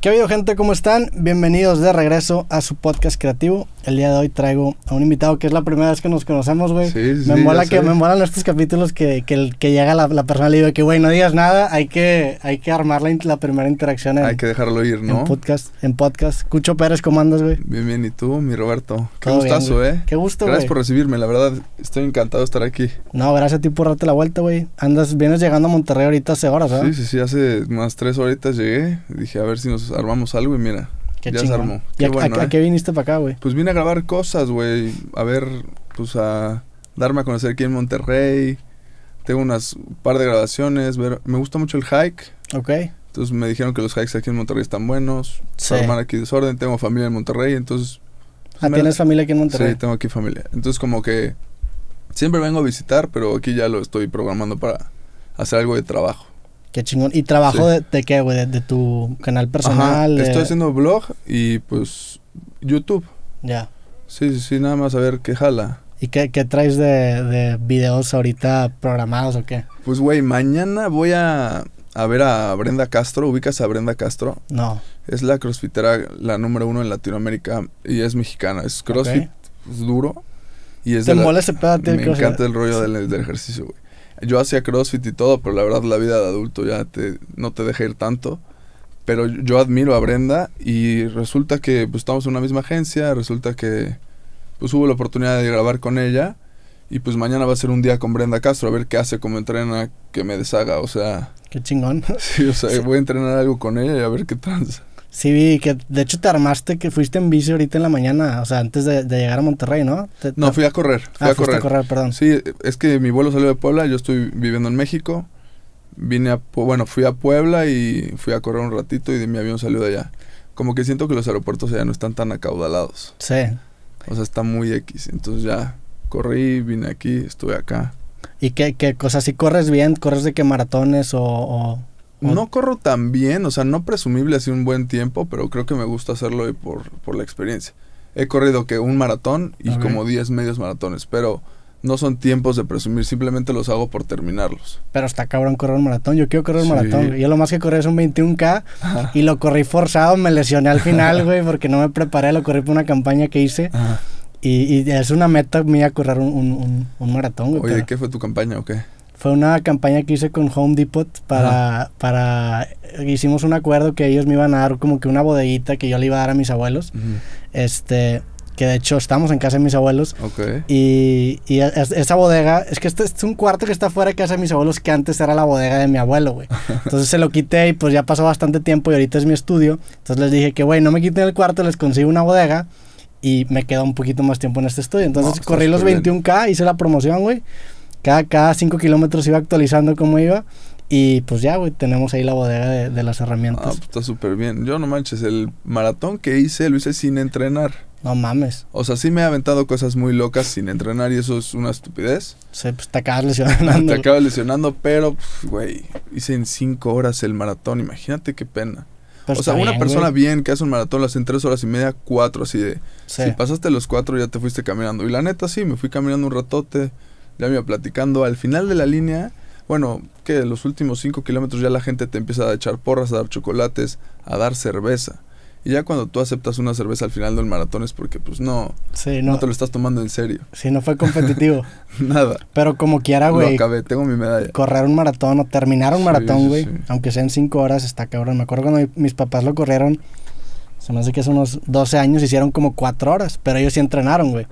¿Qué ha gente? ¿Cómo están? Bienvenidos de regreso a su podcast creativo. El día de hoy traigo a un invitado que es la primera vez que nos conocemos, güey. Sí, me sí, mola que me molan estos capítulos que, que, llega la, la, persona que, güey, no digas nada, hay que, hay que armar la, primera interacción. hay que dejarlo ir, ¿no? En podcast, en podcast. Cucho Pérez, ¿cómo andas, güey? Bien, bien. ¿Y tú, mi Roberto? Qué gustazo, ¿eh? Qué gusto, güey. Gracias por recibirme, la verdad. Estoy encantado de estar aquí. No, gracias a ti por darte la vuelta, güey. Andas, vienes llegando a Monterrey ahorita hace horas, ¿eh? Sí, sí, sí. Hace más tres horitas llegué. Dije, a ver si nos pues, armamos algo y mira. ya se armó. Qué ¿Y a, ¿eh? qué viniste para acá, güey? Pues vine a grabar cosas, güey. A ver, pues a darme a conocer aquí en Monterrey. Tengo unas par de grabaciones. me gusta mucho el hike. Ok. Entonces me dijeron que los hikes aquí en Monterrey están buenos. Sí. Armar aquí desorden. Tengo familia en Monterrey, entonces. Pues, ah, ¿tienes familia aquí en Monterrey? Sí, tengo aquí familia. Entonces, como que siempre vengo a visitar, pero aquí ya lo estoy programando para hacer algo de trabajo. Qué chingón. ¿Y trabajo de, qué, güey? De, tu canal personal? Estoy haciendo blog y pues YouTube. Ya. Sí, sí, sí, nada más a ver qué jala. ¿Y qué, traes de, de, videos ahorita programados o qué? Pues, güey, mañana voy a, ver a Brenda Castro. ¿Ubicas a Brenda Castro? No. Es la crossfitera, la número uno en Latinoamérica y es mexicana. Es crossfit es pues, duro. Y es ¿Te molesta ese pedo, Me encanta el rollo del, del ejercicio, güey yo hacía CrossFit y todo, pero la verdad la vida de adulto ya te, no te deja ir tanto. Pero yo admiro a Brenda y resulta que pues, estamos en una misma agencia, resulta que pues hubo la oportunidad de grabar con ella y pues mañana va a ser un día con Brenda Castro a ver qué hace, cómo entrena, que me deshaga, o sea... Qué chingón. Sí, o sea, voy a entrenar algo con ella y a ver qué tranza. Sí, vi que de hecho te armaste que fuiste en bici ahorita en la mañana, o sea, antes de, llegar a Monterrey, ¿no? no, fui a correr. Fui ah, a, correr. a correr. perdón. Sí, es que mi vuelo salió de Puebla, yo estoy viviendo en México. Vine a, bueno, fui a Puebla y fui a correr un ratito y de mi avión salió de allá. Como que siento que los aeropuertos allá no están tan acaudalados. Sí. O sea, está muy X. Entonces ya corrí, vine aquí, estuve acá. ¿Y qué, qué cosas? ¿Si corres bien? ¿Corres de qué maratones o... No corro tan bien, o sea, no presumible hace un buen tiempo, pero creo que me gusta hacerlo por, por la experiencia. He corrido que un maratón y como 10 medios maratones, pero no son tiempos de presumir, simplemente los hago por terminarlos. Pero hasta cabrón correr un maratón, yo quiero correr un maratón. Yo lo más que corrí es un 21K y lo corrí forzado, me lesioné al final, güey, porque no me preparé, lo corrí por una campaña que hice. Y, es una meta mía correr un, un, un, maratón, güey. Oye, ¿qué fue tu campaña o qué? fue una campaña que hice con Home Depot para, para hicimos un acuerdo que ellos me iban a dar como que una bodeguita que yo le iba a dar a mis abuelos. Este, que de hecho estamos en casa de mis abuelos. Okay. Y, y esa bodega, es que este es un cuarto que está fuera de casa de mis abuelos que antes era la bodega de mi abuelo, güey. Entonces se lo quité y pues ya pasó bastante tiempo y ahorita es mi estudio. Entonces les dije que, güey, no me quiten el cuarto, les consigo una bodega y me queda un poquito más tiempo en este estudio. Entonces corrí los 21K, hice la promoción, güey cada, cinco kilómetros iba actualizando cómo iba. Y pues ya, güey, tenemos ahí la bodega de, las herramientas. Ah, pues está súper bien. Yo no manches, el maratón que hice lo hice sin entrenar. No mames. O sea, sí me he aventado cosas muy locas sin entrenar y eso es una estupidez. Sí, pues te acabas lesionando. te acabas lesionando, pero, pues, güey, hice en cinco horas el maratón. Imagínate qué pena. o sea, una persona bien que hace un maratón lo hace en tres horas y media, cuatro, así de. Si pasaste los cuatro, ya te fuiste caminando. Y la neta, sí, me fui caminando un ratote ya me iba platicando, al final de la línea, bueno, que los últimos 5 kilómetros ya la gente te empieza a echar porras, a dar chocolates, a dar cerveza. Y ya cuando tú aceptas una cerveza al final del maratón es porque pues no, no, te lo estás tomando en serio. Sí, no fue competitivo. Nada. Pero como quiera, güey. acabé, tengo mi medalla. Correr un maratón o terminar un maratón, güey. Aunque sean cinco horas, está cabrón. Me acuerdo cuando mis papás lo corrieron se me hace que hace unos 12 años hicieron como 4 horas, pero ellos sí entrenaron, güey.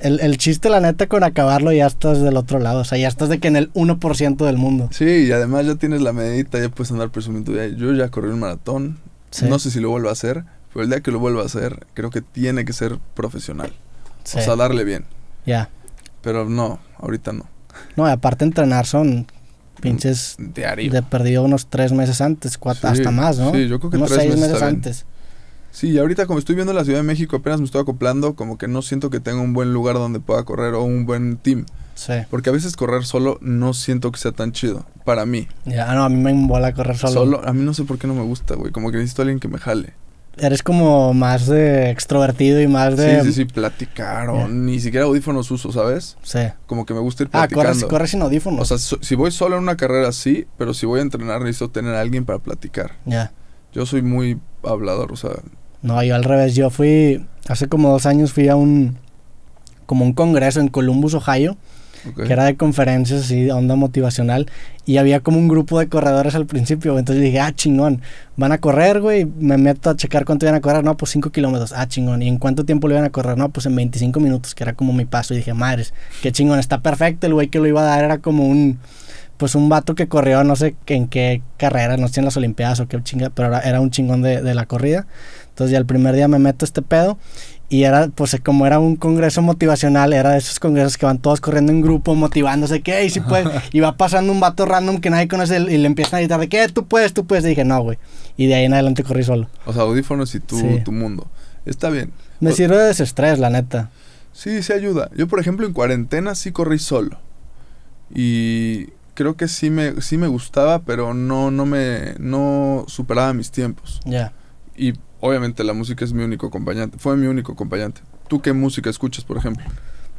El, chiste, la neta, con acabarlo ya estás del otro lado. O sea, ya estás de que en el 1% del mundo. Sí, y además ya tienes la medita, ya puedes andar presumiendo. yo ya corrí un maratón. No sé si lo vuelvo a hacer, pero el día que lo vuelva a hacer, creo que tiene que ser profesional. O sea, darle bien. Ya. Pero no, ahorita no. No, aparte entrenar son pinches Diario. de perdido unos tres meses antes, cuatro, hasta más, ¿no? Sí, yo creo que unos seis meses, antes. Sí, y ahorita como estoy viendo la Ciudad de México, apenas me estoy acoplando, como que no siento que tenga un buen lugar donde pueda correr o un buen team. Sí. Porque a veces correr solo no siento que sea tan chido, para mí. Ya, no, a mí me embola correr solo. Solo, a mí no sé por qué no me gusta, güey, como que necesito a alguien que me jale eres como más de extrovertido y más de. Sí, sí, sí, platicar. O ni siquiera audífonos uso, ¿sabes? Sí. Como que me gusta ir ah, platicando. Ah, corres, sin audífonos. O sea, si voy solo en una carrera, sí, pero si voy a entrenar, necesito tener a alguien para platicar. Ya. Yo soy muy hablador, o sea. No, yo al revés. Yo fui. Hace como dos años fui a un. Como un congreso en Columbus, Ohio que era de conferencias así, onda motivacional, y había como un grupo de corredores al principio, entonces dije, ah, chingón, van a correr, güey, me meto a checar cuánto iban a correr, no, pues 5 kilómetros, ah, chingón, y en cuánto tiempo lo iban a correr, no, pues en 25 minutos, que era como mi paso, y dije, madres, qué chingón, está perfecto, el güey que lo iba a dar era como un pues un vato que corrió no sé en qué carrera, no sé en las Olimpiadas o qué chinga, pero era, un chingón de, de, la corrida. Entonces ya el primer día me meto este pedo y era, pues como era un congreso motivacional, era de esos congresos que van todos corriendo en grupo, motivándose, que, ¿Y si sí puedes. Y va pasando un vato random que nadie conoce y le empiezan a gritar de que eh, tú puedes, tú puedes. Y dije, no, güey. Y de ahí en adelante corrí solo. O sea, audífonos y tú, tu mundo. Está bien. Me sirve de desestrés, la neta. Sí, sí ayuda. Yo, por ejemplo, en cuarentena sí corrí solo. Y creo que sí me, sí me gustaba, pero no, no me, no superaba mis tiempos. Ya. Y obviamente la música es mi único acompañante, fue mi único acompañante. ¿Tú qué música escuchas, por ejemplo?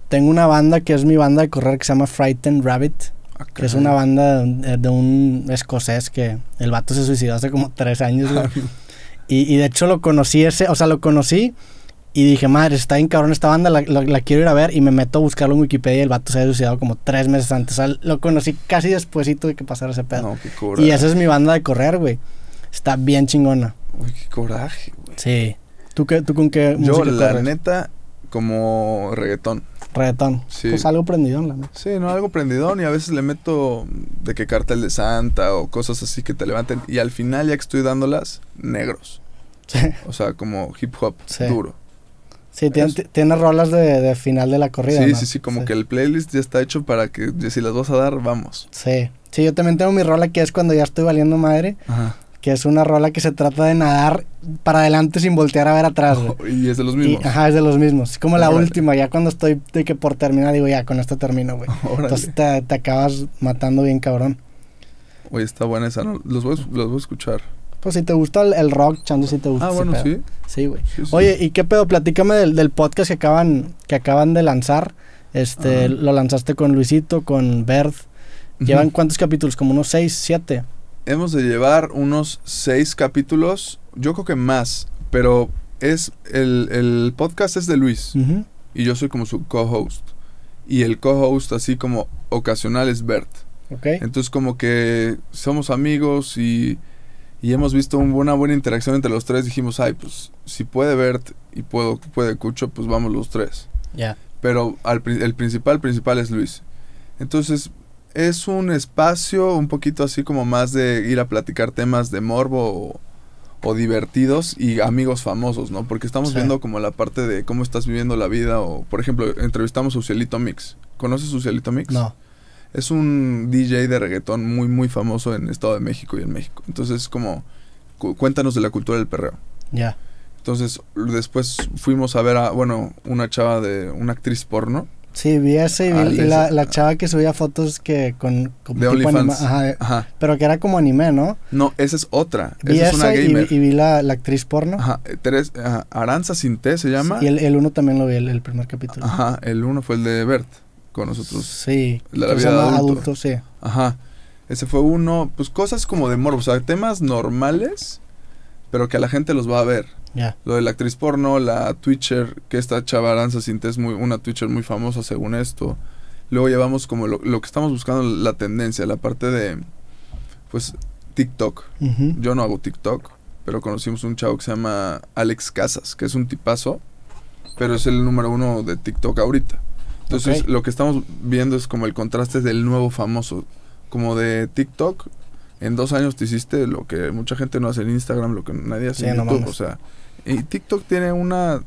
Tengo una banda que es mi banda de correr que se llama Frightened Rabbit. Ah, que es una banda de, un escocés que el vato se suicidó hace como tres años. y, de hecho lo conocí ese, o sea, lo conocí y dije, madre, está bien cabrón esta banda, la, quiero ir a ver. Y me meto a buscarlo en Wikipedia y el vato se ha suicidado como tres meses antes. O sea, lo conocí casi despuesito de que pasara ese pedo. Y esa es mi banda de correr, güey. Está bien chingona. Uy, qué coraje, güey. Sí. ¿Tú, qué, ¿Tú con qué Yo, la neta, como reggaetón. Reggaetón. Sí. Pues algo prendidón, la neta. Sí, no, algo prendidón y a veces le meto de que cartel de santa o cosas así que te levanten. Y al final, ya que estoy dándolas, negros. Sí. O sea, como hip hop duro. Sí, tiene, rolas de, final de la corrida. Sí, sí, sí, como que el playlist ya está hecho para que si las vas a dar, vamos. Sí, sí, yo también tengo mi rola que es cuando ya estoy valiendo madre. Ajá que es una rola que se trata de nadar para adelante sin voltear a ver atrás. y es de los mismos. ajá, es de los mismos. Es como la última, ya cuando estoy de que por terminar, digo, ya con esto termino, güey. Entonces te, acabas matando bien cabrón. Oye, está buena esa, Los voy, a escuchar. Pues si te gusta el, rock, Chando, si te gusta. Ah, bueno, sí. Sí, güey. Oye, ¿y qué pedo? Platícame del, podcast que acaban, que acaban de lanzar. Este, lo lanzaste con Luisito, con Bert. ¿Llevan cuántos capítulos? Como unos seis, siete hemos de llevar unos seis capítulos, yo creo que más, pero es el, podcast es de Luis y yo soy como su co-host. Y el co-host así como ocasional es Bert. Okay. Entonces como que somos amigos y, hemos visto una buena interacción entre los tres. Dijimos, ay, pues si puede Bert y puedo, puede Cucho, pues vamos los tres. Pero el principal, principal es Luis. Entonces es un espacio un poquito así como más de ir a platicar temas de morbo o, divertidos y amigos famosos, ¿no? Porque estamos viendo como la parte de cómo estás viviendo la vida o, por ejemplo, entrevistamos a Ucielito Mix. ¿Conoces Ucielito Mix? No. Es un DJ de reggaetón muy, muy famoso en el Estado de México y en México. Entonces es como, cuéntanos de la cultura del perreo. Ya. Entonces después fuimos a ver a, bueno, una chava de, una actriz porno Sí, vi ese y la, chava que subía fotos que con, de OnlyFans. Ajá, Pero que era como anime, ¿no? No, esa es otra. Y, vi la, actriz porno. Ajá. tres... Aranza se llama. y el, el, uno también lo vi, el, primer capítulo. Ajá, el uno fue el de Bert con nosotros. Sí. La, la sí. Ajá. Ese fue uno, pues cosas como de morbo, o sea, temas normales, pero que a la gente los va a ver. Lo de la actriz porno, la Twitcher, que esta chava Aranza Sintes, muy, una Twitcher muy famosa según esto. Luego llevamos como lo, que estamos buscando, la tendencia, la parte de, pues, TikTok. Yo no hago TikTok, pero conocimos un chavo que se llama Alex Casas, que es un tipazo, pero es el número uno de TikTok ahorita. Entonces, lo que estamos viendo es como el contraste del nuevo famoso. Como de TikTok, en dos años te hiciste lo que mucha gente no hace en Instagram, lo que nadie hace en YouTube. o sea, y TikTok tiene una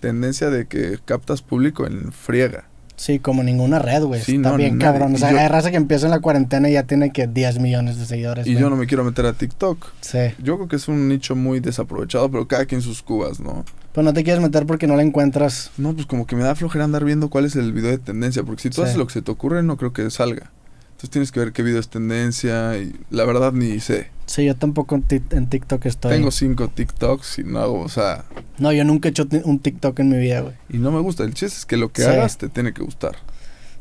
tendencia de que captas público en friega. Sí, como ninguna red, güey. Sí, Está bien, cabrón. O sea, hay raza que empieza en la cuarentena y ya tiene que 10 millones de seguidores. Y yo no me quiero meter a TikTok. Sí. Yo creo que es un nicho muy desaprovechado, pero cada quien sus cubas, ¿no? Pues no te quieres meter porque no la encuentras. No, pues como que me da flojera andar viendo cuál es el video de tendencia, porque si tú haces lo que se te ocurre, no creo que salga tienes que ver qué video es tendencia y la verdad ni sé. Sí, yo tampoco en, TikTok estoy. Tengo cinco TikToks y no hago, o sea... No, yo nunca he hecho un TikTok en mi vida, güey. Y no me gusta. El chiste es que lo que hagas te tiene que gustar.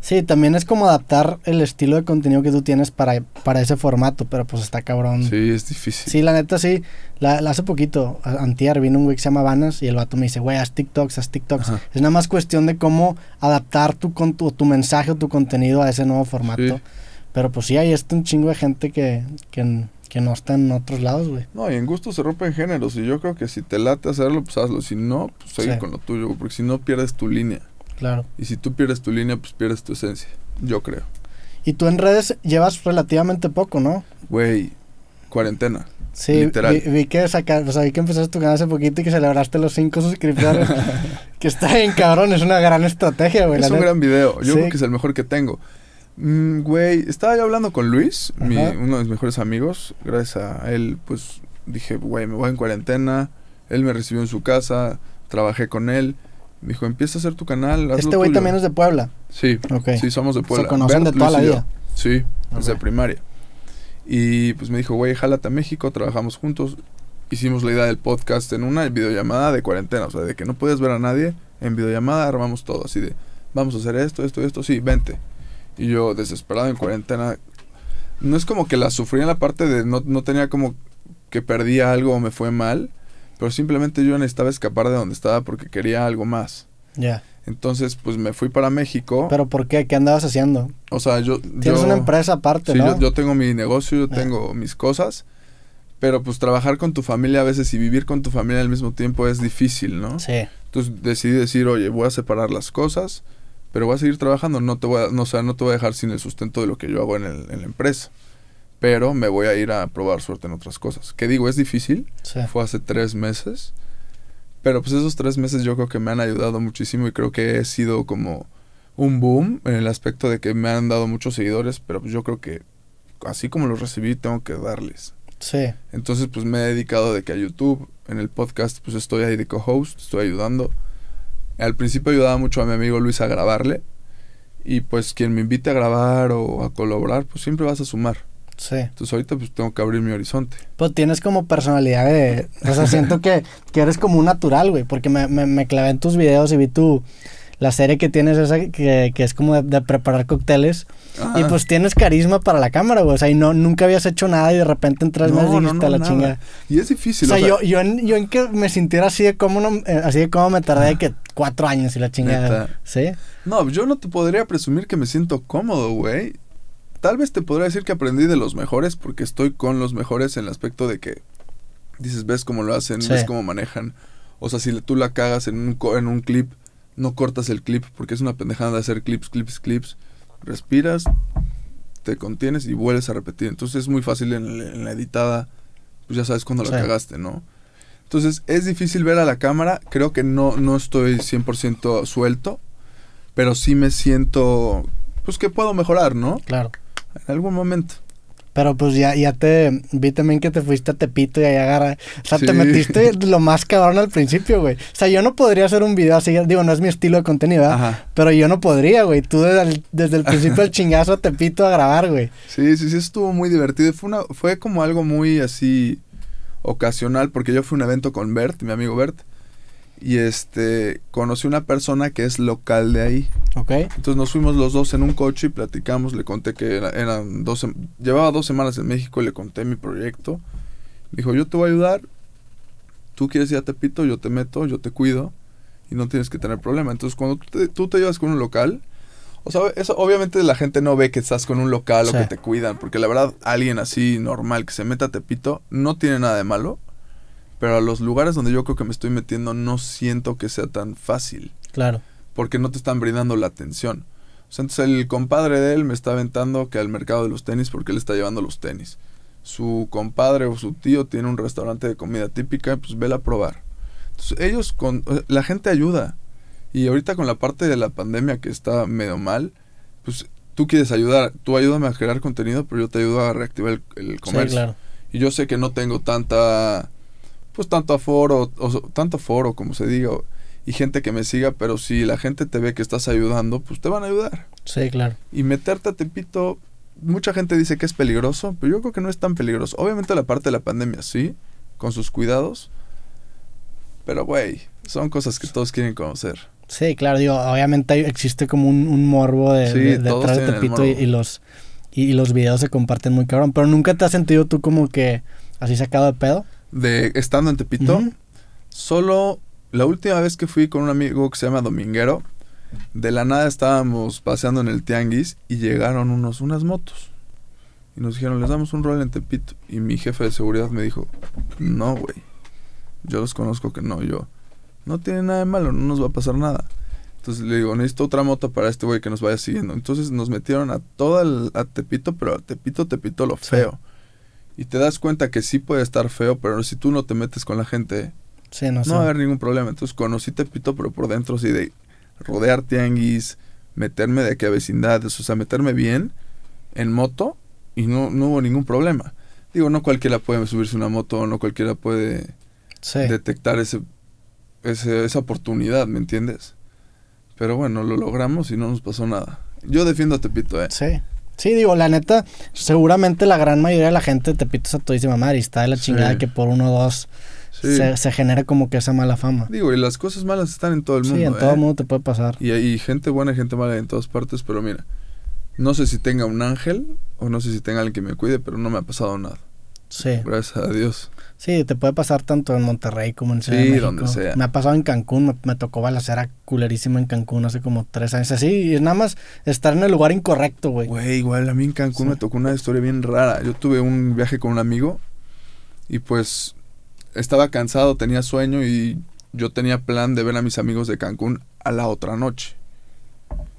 Sí, también es como adaptar el estilo de contenido que tú tienes para, para ese formato, pero pues está cabrón. Sí, es difícil. Sí, la neta sí. La, hace poquito, antier, vino un güey que se llama Vanas y el vato me dice, güey, haz TikToks, haz TikToks. Es nada más cuestión de cómo adaptar tu, con, tu, tu mensaje o tu contenido a ese nuevo formato. Sí. Pero pues sí, hay este un chingo de gente que, que, no está en otros lados, güey. No, y en gusto se rompen géneros. Y yo creo que si te late hacerlo, pues hazlo. Si no, pues sigue con lo tuyo, porque si no pierdes tu línea. Claro. Y si tú pierdes tu línea, pues pierdes tu esencia. Yo creo. Y tú en redes llevas relativamente poco, ¿no? Güey, cuarentena. Sí, literal. Vi, que vi que empezaste tu canal hace poquito y que celebraste los cinco suscriptores. que está en cabrón, es una gran estrategia, güey. Es un gran video, yo creo que es el mejor que tengo. Mm, güey, estaba yo hablando con Luis, uno de mis mejores amigos. Gracias a él, pues dije, güey, me voy en cuarentena. Él me recibió en su casa, trabajé con él. Me dijo, empieza a hacer tu canal. este güey también es de Puebla. Sí, sí, somos de Puebla. Se conocen de toda la vida. Sí, desde primaria. Y pues me dijo, güey, jálate a México, trabajamos juntos. Hicimos la idea del podcast en una videollamada de cuarentena, o sea, de que no puedes ver a nadie. En videollamada armamos todo, así de, vamos a hacer esto, esto, esto, sí, vente. Y yo, desesperado en cuarentena, no es como que la sufrí en la parte de no, tenía como que perdía algo o me fue mal, pero simplemente yo necesitaba escapar de donde estaba porque quería algo más. Ya. Entonces, pues me fui para México. ¿Pero por qué? ¿Qué andabas haciendo? O sea, yo... Tienes una empresa aparte, ¿no? yo, yo, tengo mi negocio, yo ah. tengo mis cosas, pero pues trabajar con tu familia a veces y vivir con tu familia al mismo tiempo es difícil, ¿no? Sí. Entonces decidí decir, oye, voy a separar las cosas, pero voy a seguir trabajando, no te voy a, no, no te voy a dejar sin el sustento de lo que yo hago en, la empresa, pero me voy a ir a probar suerte en otras cosas. ¿Qué digo, es difícil, fue hace tres meses, pero pues esos tres meses yo creo que me han ayudado muchísimo y creo que he sido como un boom en el aspecto de que me han dado muchos seguidores, pero pues, yo creo que así como los recibí tengo que darles. Entonces pues me he dedicado de que a YouTube, en el podcast pues estoy ahí de co-host, estoy ayudando al principio ayudaba mucho a mi amigo Luis a grabarle. Y pues quien me invite a grabar o a colaborar, pues siempre vas a sumar. Sí. Entonces ahorita pues tengo que abrir mi horizonte. Pues tienes como personalidad de... O sea, siento que, que eres como un natural, güey, porque me, me, me clavé en tus videos y vi tu la serie que tienes esa que, es como de, preparar cócteles. Y pues tienes carisma para la cámara, güey. O sea, y no, nunca habías hecho nada y de repente entras más meses la Y es difícil, o yo, en, que me sintiera así de cómo, eh, así me tardé que cuatro años y la chingada. ¿Sí? No, yo no te podría presumir que me siento cómodo, güey. Tal vez te podría decir que aprendí de los mejores porque estoy con los mejores en el aspecto de que dices, ves cómo lo hacen, ves cómo manejan. O sea, si tú la cagas en en un clip no cortas el clip, porque es una pendejada de hacer clips, clips, clips. Respiras, te contienes y vuelves a repetir. Entonces es muy fácil en, la editada, pues ya sabes Cuando la cagaste, ¿no? Entonces es difícil ver a la cámara, creo que no, no estoy 100% suelto, pero sí me siento, pues que puedo mejorar, ¿no? Claro. En algún momento. Pero pues ya, ya te vi también que te fuiste a Tepito y ahí agarra. O sea, te metiste lo más cabrón al principio, güey. O sea, yo no podría hacer un video así, digo, no es mi estilo de contenido, ¿verdad? Pero yo no podría, güey. Tú desde el, principio el principio chingazo a Tepito a grabar, güey. Sí, sí, sí, estuvo muy divertido. Fue, una, fue como algo muy así ocasional, porque yo fui a un evento con Bert, mi amigo Bert y este conocí una persona que es local de ahí. Ok. Entonces nos fuimos los dos en un coche y platicamos, le conté que eran dos, llevaba dos semanas en México y le conté mi proyecto. dijo, yo te voy a ayudar, tú quieres ir a Tepito, yo te meto, yo te cuido y no tienes que tener problema. Entonces cuando tú te, llevas con un local, o sea, eso obviamente la gente no ve que estás con un local o que te cuidan, porque la verdad alguien así normal que se meta a Tepito no tiene nada de malo. Pero a los lugares donde yo creo que me estoy metiendo no siento que sea tan fácil. Claro. Porque no te están brindando la atención. O sea, entonces el compadre de él me está aventando que al mercado de los tenis porque él está llevando los tenis. Su compadre o su tío tiene un restaurante de comida típica, pues vela a probar. Entonces ellos con eh, la gente ayuda. Y ahorita con la parte de la pandemia que está medio mal, pues tú quieres ayudar, tú ayúdame a crear contenido, pero yo te ayudo a reactivar el, el comercio. Sí, claro. Y yo sé que no tengo tanta pues tanto aforo, o, tanto foro como se diga, y gente que me siga, pero si la gente te ve que estás ayudando, pues te van a ayudar. Sí, claro. Y meterte a Tepito, mucha gente dice que es peligroso, pero yo creo que no es tan peligroso. Obviamente la parte de la pandemia sí, con sus cuidados, pero güey, son cosas que todos quieren conocer. Sí, claro, obviamente existe como un, morbo de, de, Tepito y, los y los videos se comparten muy cabrón, pero nunca te has sentido tú como que así sacado de pedo? de estando en Tepito. Solo la última vez que fui con un amigo que se llama Dominguero, de la nada estábamos paseando en el tianguis y llegaron unos, unas motos. Y nos dijeron, les damos un rol en Tepito. Y mi jefe de seguridad me dijo, no, güey. Yo los conozco que no, yo. No tiene nada de malo, no nos va a pasar nada. Entonces le digo, necesito otra moto para este güey que nos vaya siguiendo. Entonces nos metieron a todo el, a Tepito, pero a Tepito, Tepito lo feo y te das cuenta que sí puede estar feo, pero si tú no te metes con la gente, no, va a haber ningún problema. Entonces conocí Tepito, pero por dentro sí de rodear tianguis, meterme de qué vecindades, o sea, meterme bien en moto y no, hubo ningún problema. Digo, no cualquiera puede subirse una moto, no cualquiera puede detectar ese, esa oportunidad, ¿me entiendes? Pero bueno, lo logramos y no nos pasó nada. Yo defiendo a Tepito, ¿eh? Sí. Sí, digo, la neta, seguramente la gran mayoría de la gente te pita es a madre y está de la chingada que por uno o dos se, se, genera como que esa mala fama. Digo, y las cosas malas están en todo el mundo. Sí, en todo el ¿eh? mundo te puede pasar. Y hay gente buena y gente mala en todas partes, pero mira, no sé si tenga un ángel o no sé si tenga alguien que me cuide, pero no me ha pasado nada. Sí. Gracias a Dios. Sí, te puede pasar tanto en Monterrey como en Ciudad sí, donde sea. Me ha pasado en Cancún, me, tocó balacera culerísima en Cancún hace como tres años. Así, y nada más estar en el lugar incorrecto, güey. Güey, igual a mí en Cancún me tocó una historia bien rara. Yo tuve un viaje con un amigo y pues estaba cansado, tenía sueño y yo tenía plan de ver a mis amigos de Cancún a la otra noche.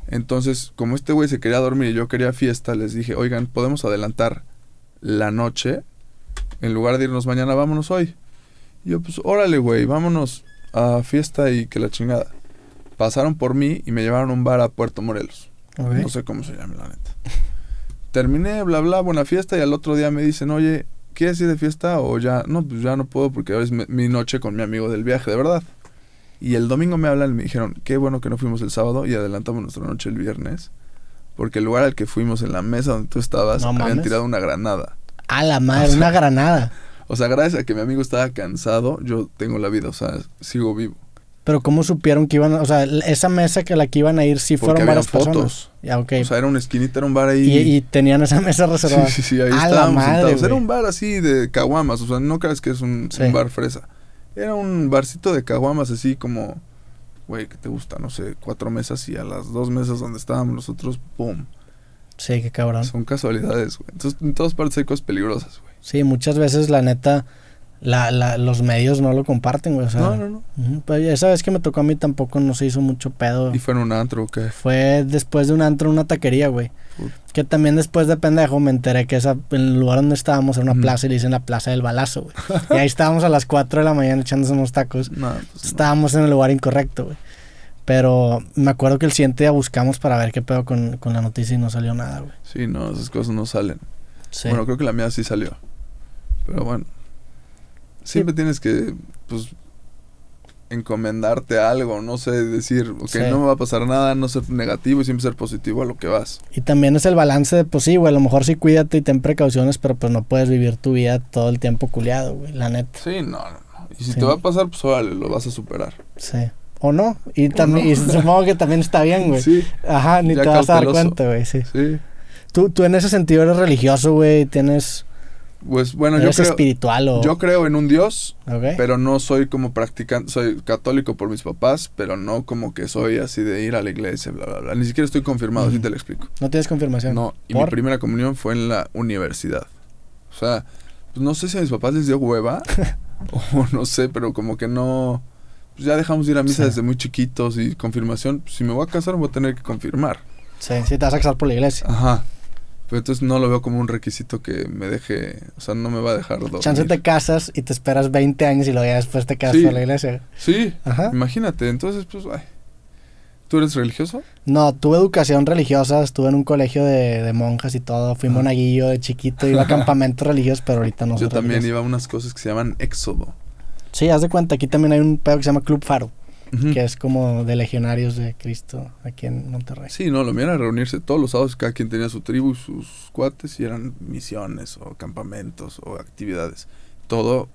Entonces, como este güey se quería dormir y yo quería fiesta, les dije, oigan, podemos adelantar la noche en lugar de irnos mañana, vámonos hoy. Y yo, pues, órale, güey, vámonos a fiesta y que la chingada. Pasaron por mí y me llevaron a un bar a Puerto Morelos. No sé cómo se llama, la neta. Terminé, bla, bla, buena fiesta y al otro día me dicen, oye, ¿quieres ir de fiesta o ya? No, pues ya no puedo porque ahora es mi noche con mi amigo del viaje, de verdad. Y el domingo me hablan y me dijeron, qué bueno que no fuimos el sábado y adelantamos nuestra noche el viernes. Porque el lugar al que fuimos en la mesa donde tú estabas, me habían tirado una granada. A la madre, una granada. O sea, gracias a que mi amigo estaba cansado, yo tengo la vida, o sea, sigo vivo. Pero ¿cómo supieron que iban, o sea, esa mesa que la que iban a ir sí fueron varias fotos. Ya, O sea, era una esquinita, era un bar ahí. Y, tenían esa mesa reservada. Sí, sí, ahí a la madre, Era un bar así de caguamas, o sea, no crees que es un, un bar fresa. Era un barcito de caguamas así como, güey, ¿qué te gusta? No sé, cuatro mesas y a las dos mesas donde estábamos nosotros, ¡pum! Sí, qué cabrón. Son casualidades, güey. Entonces, en todas partes hay cosas peligrosas, güey. Sí, muchas veces, la neta, la, la, los medios no lo comparten, güey. O sea, no, no, no. Pues esa vez que me tocó a mí tampoco no se hizo mucho pedo. ¿Y fue en un antro o qué? Fue después de un antro, una taquería, güey. Que también después de pendejo me enteré que esa, en el lugar donde estábamos era una plaza y le dicen la plaza del balazo, güey. y ahí estábamos a las 4 de la mañana echándose unos tacos. No, pues, estábamos en el lugar incorrecto, güey. Pero me acuerdo que el siguiente día buscamos para ver qué pedo con, con la noticia y no salió nada, güey. Sí, no, esas cosas no salen. Sí. Bueno, creo que la mía sí salió. Pero bueno. Siempre tienes que, pues, encomendarte algo, no sé, decir, ok, no me va a pasar nada, no ser negativo y siempre ser positivo a lo que vas. Y también es el balance de, pues sí, güey, a lo mejor sí cuídate y ten precauciones, pero pues no puedes vivir tu vida todo el tiempo culiado, güey, la neta. Sí, no, no, Y si te va a pasar, pues órale, lo vas a superar. Sí o no. Y, también, supongo que también está bien, güey. Sí. Ajá, ni te vas a dar cuenta, güey, sí. Sí. Tú, tú en ese sentido eres religioso, güey, tienes... Pues bueno, yo creo... espiritual Yo creo en un Dios, pero no soy como practicante, soy católico por mis papás, pero no como que soy así de ir a la iglesia, bla, bla, bla. Ni siquiera estoy confirmado, así te lo explico. ¿No tienes confirmación? No, y mi primera comunión fue en la universidad. O sea, pues, no sé si a mis papás les dio hueva, o no sé, pero como que no... Pues, ya dejamos ir a misa desde muy chiquitos y confirmación, pues, si me voy a casar voy a tener que confirmar. Sí, sí, te vas a casar por la iglesia. Ajá. Pero entonces no lo veo como un requisito que me deje, o sea, no me va a dejar doble. Chance te casas y te esperas 20 años y luego ya después te casas por la iglesia. Sí, Ajá. imagínate, entonces pues, ay. ¿Tú eres religioso? No, tuve educación religiosa, estuve en un colegio de, monjas y todo, fui ah. monaguillo de chiquito, iba a campamentos religiosos, pero ahorita no Yo también iba a unas cosas que se llaman éxodo. Sí, haz de cuenta, aquí también hay un pedo que se llama Club Faro, que es como de legionarios de Cristo aquí en Monterrey. Sí, no, lo mío era reunirse todos los sábados, cada quien tenía su tribu, y sus cuates, y eran misiones o campamentos o actividades. Todo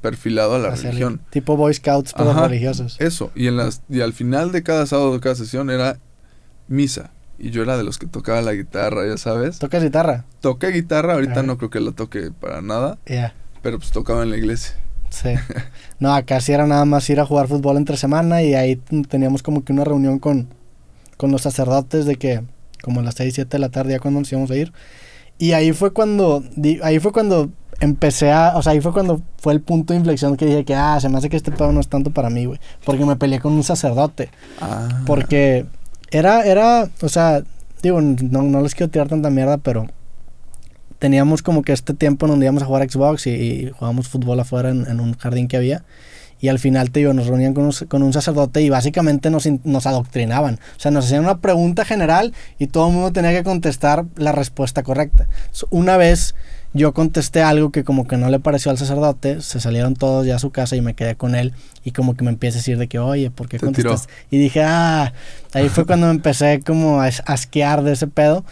perfilado a la religión. tipo Boy Scouts, pero religiosos. Eso, y, en las, y al final de cada sábado, de cada sesión, era misa. Y yo era de los que tocaba la guitarra, ya sabes. ¿Tocas guitarra? Toqué guitarra, ahorita ah. no creo que la toque para nada. Ya. Pero pues tocaba en la iglesia. No, acá sí era nada más ir a jugar fútbol entre semana y ahí teníamos como que una reunión con, los sacerdotes de que como a las 6, 7 de la tarde ya cuando nos íbamos a ir. Y ahí fue cuando, ahí fue cuando empecé a, o sea, ahí fue cuando fue el punto de inflexión que dije que, ah, se me hace que este pedo no es tanto para mí, güey. Porque me peleé con un sacerdote. Ah. Porque era, era, o sea, digo, no, no les quiero tirar tanta mierda, pero teníamos como que este tiempo en donde íbamos a jugar Xbox y, jugábamos fútbol afuera en, un jardín que había. Y al final, te digo, nos reunían con un, sacerdote y básicamente nos, nos, adoctrinaban. O sea, nos hacían una pregunta general y todo el mundo tenía que contestar la respuesta correcta. Una vez yo contesté algo que como que no le pareció al sacerdote, se salieron todos ya a su casa y me quedé con él y como que me empieza a decir de que, oye, ¿por qué contestas? Y dije, ah, ahí fue cuando me empecé como a asquear de ese pedo.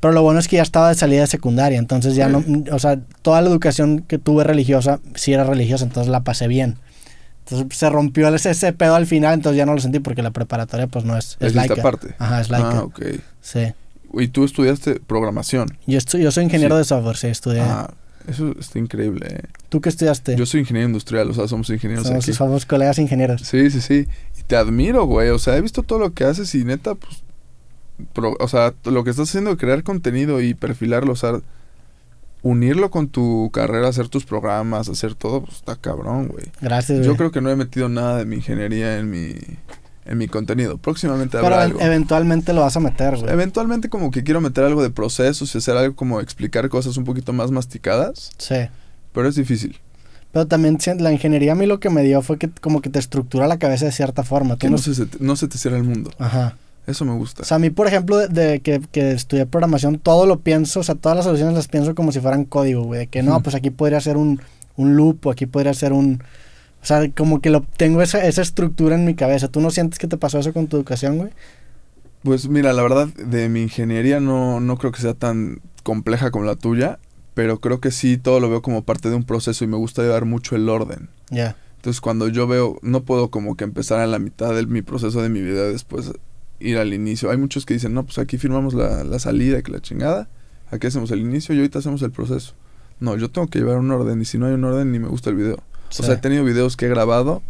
Pero lo bueno es que ya estaba de salida de secundaria, entonces ya no, mm, o sea, toda la educación que tuve religiosa, sí era religiosa, entonces la pasé bien. Entonces se rompió ese, ese pedo al final, entonces ya no lo sentí porque la preparatoria pues no es... Es, la parte. Ajá, es laica. Ah, ok. Sí. ¿Y tú estudiaste programación? Yo, yo soy ingeniero de software, sí, estudié. Ah, eso está increíble. Eh. ¿Tú qué estudiaste? Yo soy ingeniero industrial, o sea, somos ingenieros somos, Somos colegas ingenieros. Sí, sí, sí. Y te admiro, güey. O sea, he visto todo lo que haces y neta, pues o sea, lo que estás haciendo de crear contenido y perfilarlo, o sea, unirlo con tu carrera, hacer tus programas, hacer todo, pues está cabrón, güey. Gracias, Yo creo que no he metido nada de mi ingeniería en mi en mi contenido. Próximamente habrá Pero eventualmente lo vas a meter, güey. Eventualmente como que quiero meter algo de procesos y hacer algo como explicar cosas un poquito más masticadas. Sí. Pero es difícil. Pero también la ingeniería a mí lo que me dio fue que como que te estructura la cabeza de cierta forma. que Se, no se te cierra el mundo. Ajá. Eso me gusta. O sea, a mí, por ejemplo, de, que, estudié programación, todo lo pienso, o sea, todas las soluciones las pienso como si fueran código, güey. De que no, pues aquí podría ser un, loop o aquí podría ser un... O sea, como que lo, tengo esa, estructura en mi cabeza. ¿Tú no sientes que te pasó eso con tu educación, güey? Pues mira, la verdad, de mi ingeniería no, no creo que sea tan compleja como la tuya, pero creo que sí todo lo veo como parte de un proceso y me gusta llevar mucho el orden. Ya. Entonces, cuando yo veo, no puedo como que empezar a la mitad de mi proceso de mi vida después ir al inicio. Hay muchos que dicen, no, pues aquí firmamos la, la salida, que la chingada, aquí hacemos el inicio y ahorita hacemos el proceso. No, yo tengo que llevar un orden y si no hay un orden ni me gusta el video. O sea, he tenido videos que he grabado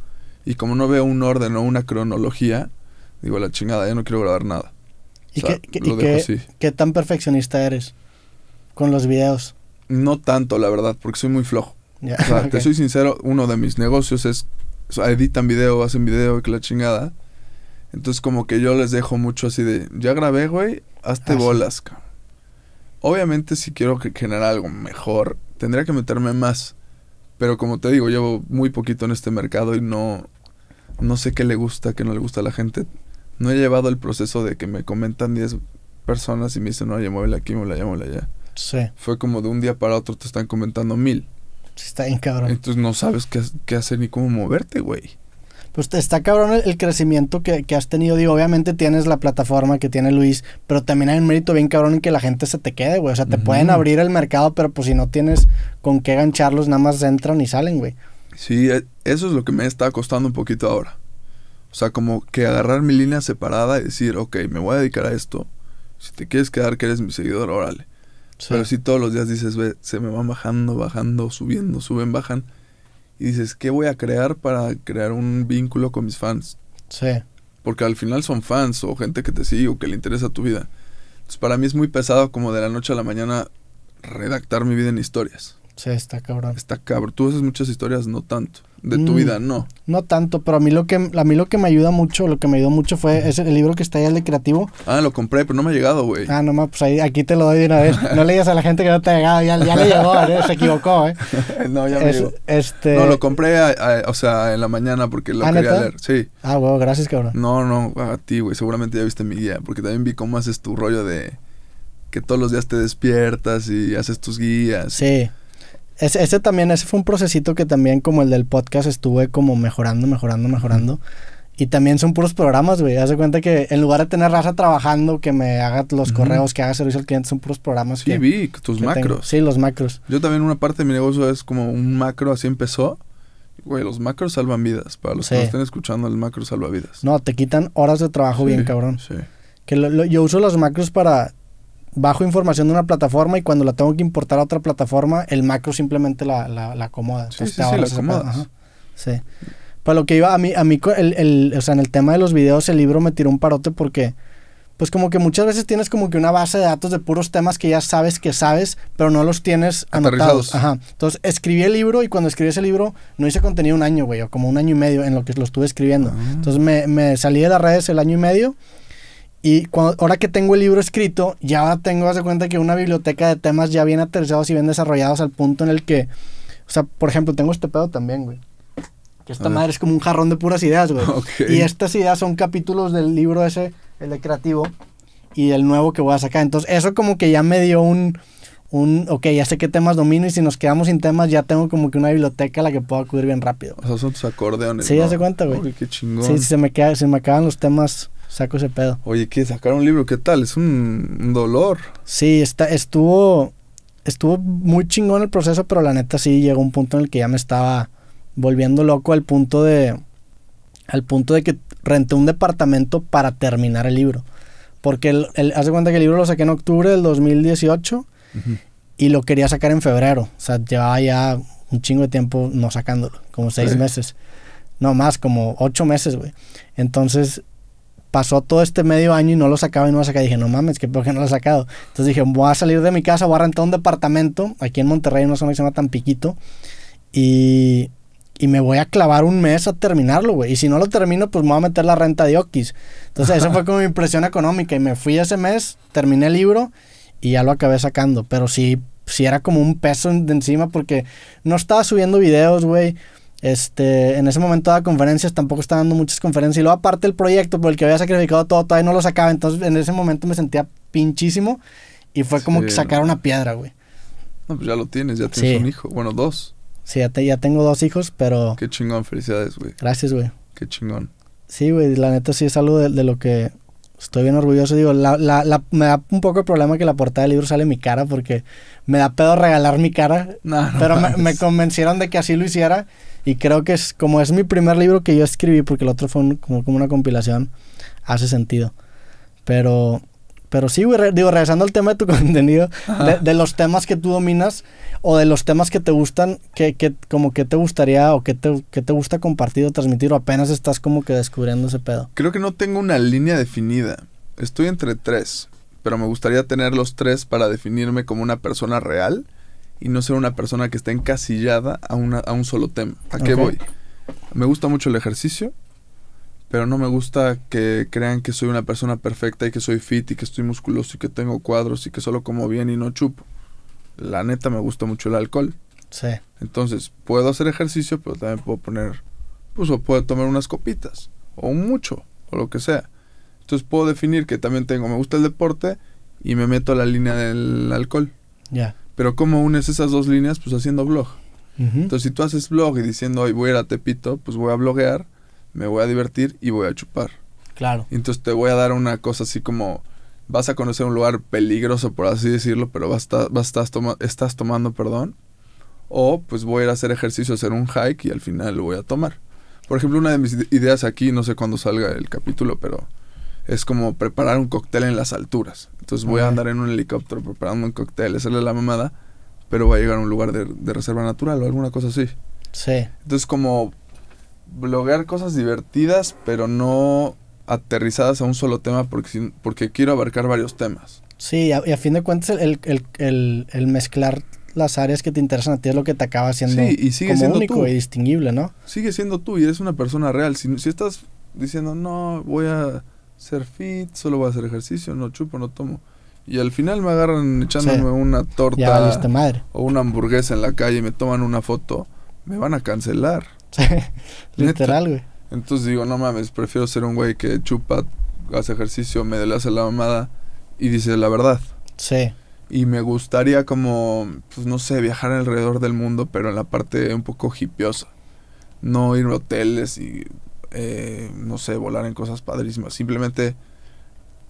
y como no veo un orden o una cronología, digo, la chingada, ya no quiero grabar nada. ¿Y, qué, qué, tan perfeccionista eres con los videos? No tanto, la verdad, porque soy muy flojo. O sea, te soy sincero, uno de mis negocios es, editan video, hacen video, que la chingada entonces como que yo les dejo mucho así de, ya grabé, güey, hazte ah, bolas, cabrón. Obviamente si quiero que generar algo mejor, tendría que meterme más. Pero como te digo, llevo muy poquito en este mercado y no, no sé qué le gusta, qué no le gusta a la gente. No he llevado el proceso de que me comentan 10 personas y me dicen, oye, muévela aquí, muévela allá, la allá. Sí. Fue como de un día para otro te están comentando mil. Está bien cabrón. Entonces no sabes qué, qué hacer ni cómo moverte, güey pues está cabrón el, crecimiento que, has tenido. Digo, obviamente tienes la plataforma que tiene Luis, pero también hay un mérito bien cabrón en que la gente se te quede, güey. O sea, te pueden abrir el mercado, pero pues si no tienes con qué gancharlos, nada más entran y salen, güey. Sí, e, eso es lo que me está costando un poquito ahora. O sea, como que agarrar mi línea separada y decir, ok, me voy a dedicar a esto. Si te quieres quedar que eres mi seguidor, órale. Pero si todos los días dices, ve, se me van bajando, bajando, subiendo, suben, bajan y dices, ¿qué voy a crear para crear un vínculo con mis fans? Sí. Porque al final son fans o gente que te sigue o que le interesa tu vida. Entonces, para mí es muy pesado como de la noche a la mañana redactar mi vida en historias. Sí, está cabrón. Está cabrón. Tú haces muchas historias, no tanto de tu mm, vida, no. No tanto, pero a mí lo que a mí lo que me ayuda mucho, lo que me ayudó mucho fue ese, el libro que está ahí, el de creativo. Ah, lo compré, pero no me ha llegado, güey. Ah, no pues ahí, aquí te lo doy de una vez. No le a la gente que no te ha llegado, ya, le llegó, ¿eh? se equivocó, ¿eh? no, ya me llegó. Este... No, lo compré, o sea, en la mañana porque lo ¿Ah, quería leer, sí. Ah, güey, gracias, cabrón. No, no, a ti, güey, seguramente ya viste mi guía, porque también vi cómo haces tu rollo de que todos los días te despiertas y haces tus guías. Sí. Ese, ese, también, ese fue un procesito que también como el del podcast estuve como mejorando, mejorando, mejorando. Y también son puros programas, güey. Haz de cuenta que en lugar de tener raza trabajando, que me haga los correos, que haga servicio al cliente, son puros programas. Sí, vi tus macros. Sí, los macros. Yo también una parte de mi negocio es como un macro, así empezó. Güey, los macros salvan vidas. Para los que no estén escuchando, el macro salva vidas. No, te quitan horas de trabajo bien, cabrón. Sí. Que yo uso los macros para bajo información de una plataforma y cuando la tengo que importar a otra plataforma, el macro simplemente la, la, la acomoda. Sí, sí, sí, la Sí. Para lo que iba, a mí, a mí o sea, en el tema de los videos, el libro me tiró un parote porque, pues como que muchas veces tienes como que una base de datos de puros temas que ya sabes que sabes, pero no los tienes anotados. Ajá. Entonces, escribí el libro y cuando escribí ese libro, no hice contenido un año, güey, o como un año y medio en lo que lo estuve escribiendo. Ah. Entonces, me, me salí de las redes el año y medio y cuando, ahora que tengo el libro escrito, ya tengo, hace cuenta que una biblioteca de temas ya bien aterrizados y bien desarrollados al punto en el que, o sea, por ejemplo, tengo este pedo también, güey. Que esta madre es como un jarrón de puras ideas, güey. Y estas ideas son capítulos del libro ese, el de creativo, y el nuevo que voy a sacar. Entonces, eso como que ya me dio un, un, ok, ya sé qué temas domino y si nos quedamos sin temas ya tengo como que una biblioteca a la que puedo acudir bien rápido. Esos son tus acordeones. Sí, ya se cuenta, güey. Uy, qué chingón. Sí, sí, se me, queda, se me acaban los temas saco ese pedo. Oye, ¿qué? sacar un libro, ¿qué tal? Es un, dolor. Sí, está, estuvo, estuvo muy chingón el proceso, pero la neta sí llegó un punto en el que ya me estaba volviendo loco al punto de, al punto de que renté un departamento para terminar el libro. Porque el, hace cuenta que el libro lo saqué en octubre del 2018 y lo quería sacar en febrero. O sea, llevaba ya un chingo de tiempo no sacándolo, como seis meses. No más, como ocho meses, güey. Entonces pasó todo este medio año y no lo sacaba y no lo sacaba. dije, no mames, qué por qué no lo he sacado. Entonces dije, voy a salir de mi casa, voy a rentar un departamento aquí en Monterrey, no una zona que se llama Tampiquito. Y, y me voy a clavar un mes a terminarlo, güey. Y si no lo termino, pues me voy a meter la renta de Oquis. Entonces esa fue como mi impresión económica. Y me fui ese mes, terminé el libro y ya lo acabé sacando. Pero sí, sí era como un peso de encima porque no estaba subiendo videos, güey. Este, en ese momento daba conferencias, tampoco estaba dando muchas conferencias. Y luego, aparte, el proyecto por el que había sacrificado todo, todavía no lo sacaba. Entonces, en ese momento me sentía pinchísimo. Y fue como que sacar una piedra, güey. No, pues ya lo tienes, ya tienes un hijo. Bueno, dos. Sí, ya, tengo dos hijos, pero. Qué chingón, felicidades, güey. Gracias, güey. Qué chingón. Sí, güey, la neta sí es algo de, lo que estoy bien orgulloso. Digo, la, la, me da un poco el problema que la portada del libro sale mi cara porque me da pedo regalar mi cara. pero me, me, convencieron de que así lo hiciera. Y creo que es como es mi primer libro que yo escribí, porque el otro fue como, como una compilación, hace sentido. Pero pero sí, digo, regresando al tema de tu contenido, de, los temas que tú dominas o de los temas que te gustan, que, que como que te gustaría o que te, que te gusta compartir o transmitir o apenas estás como que descubriendo ese pedo. Creo que no tengo una línea definida. Estoy entre tres, pero me gustaría tener los tres para definirme como una persona real y no ser una persona que esté encasillada a, a un solo tema. ¿A qué voy? Me gusta mucho el ejercicio, pero no me gusta que crean que soy una persona perfecta y que soy fit y que estoy musculoso y que tengo cuadros y que solo como bien y no chupo. La neta me gusta mucho el alcohol. Sí. Entonces, puedo hacer ejercicio, pero también puedo poner, pues o puedo tomar unas copitas, o mucho, o lo que sea. Entonces puedo definir que también tengo, me gusta el deporte y me meto a la línea del alcohol. Ya. Pero ¿cómo unes esas dos líneas? Pues haciendo blog. Entonces, si tú haces blog y diciendo, hoy voy a ir a Tepito, pues voy a bloguear, me voy a divertir y voy a chupar. Claro. Entonces te voy a dar una cosa así como, vas a conocer un lugar peligroso, por así decirlo, pero vas, vas estás tomando, perdón. O pues voy a ir a hacer ejercicio, hacer un hike y al final lo voy a tomar. Por ejemplo, una de mis ideas aquí, no sé cuándo salga el capítulo, pero es como preparar un cóctel en las alturas. Entonces voy a andar en un helicóptero preparando un cóctel, hacerle la mamada, pero voy a llegar a un lugar de, reserva natural o alguna cosa así. Sí. Entonces como bloguear cosas divertidas, pero no aterrizadas a un solo tema porque, porque quiero abarcar varios temas. Sí, y a fin de cuentas el, mezclar las áreas que te interesan a ti es lo que te acaba haciendo y sigue siendo único y distinguible, ¿no? Sigue siendo tú y eres una persona real. si estás diciendo, no, voy a ser fit, solo voy a hacer ejercicio, no chupo, no tomo. Y al final me agarran echándome una torta madre. o una hamburguesa en la calle, ...y me toman una foto, me van a cancelar. Sí. Literal, güey. Entonces digo, no mames, prefiero ser un güey que chupa, hace ejercicio, me hace la mamada y dice la verdad. Sí. Y me gustaría como, pues no sé, viajar alrededor del mundo, pero en la parte un poco hipiosa. No ir a hoteles y eh, no sé, volar en cosas padrísimas. Simplemente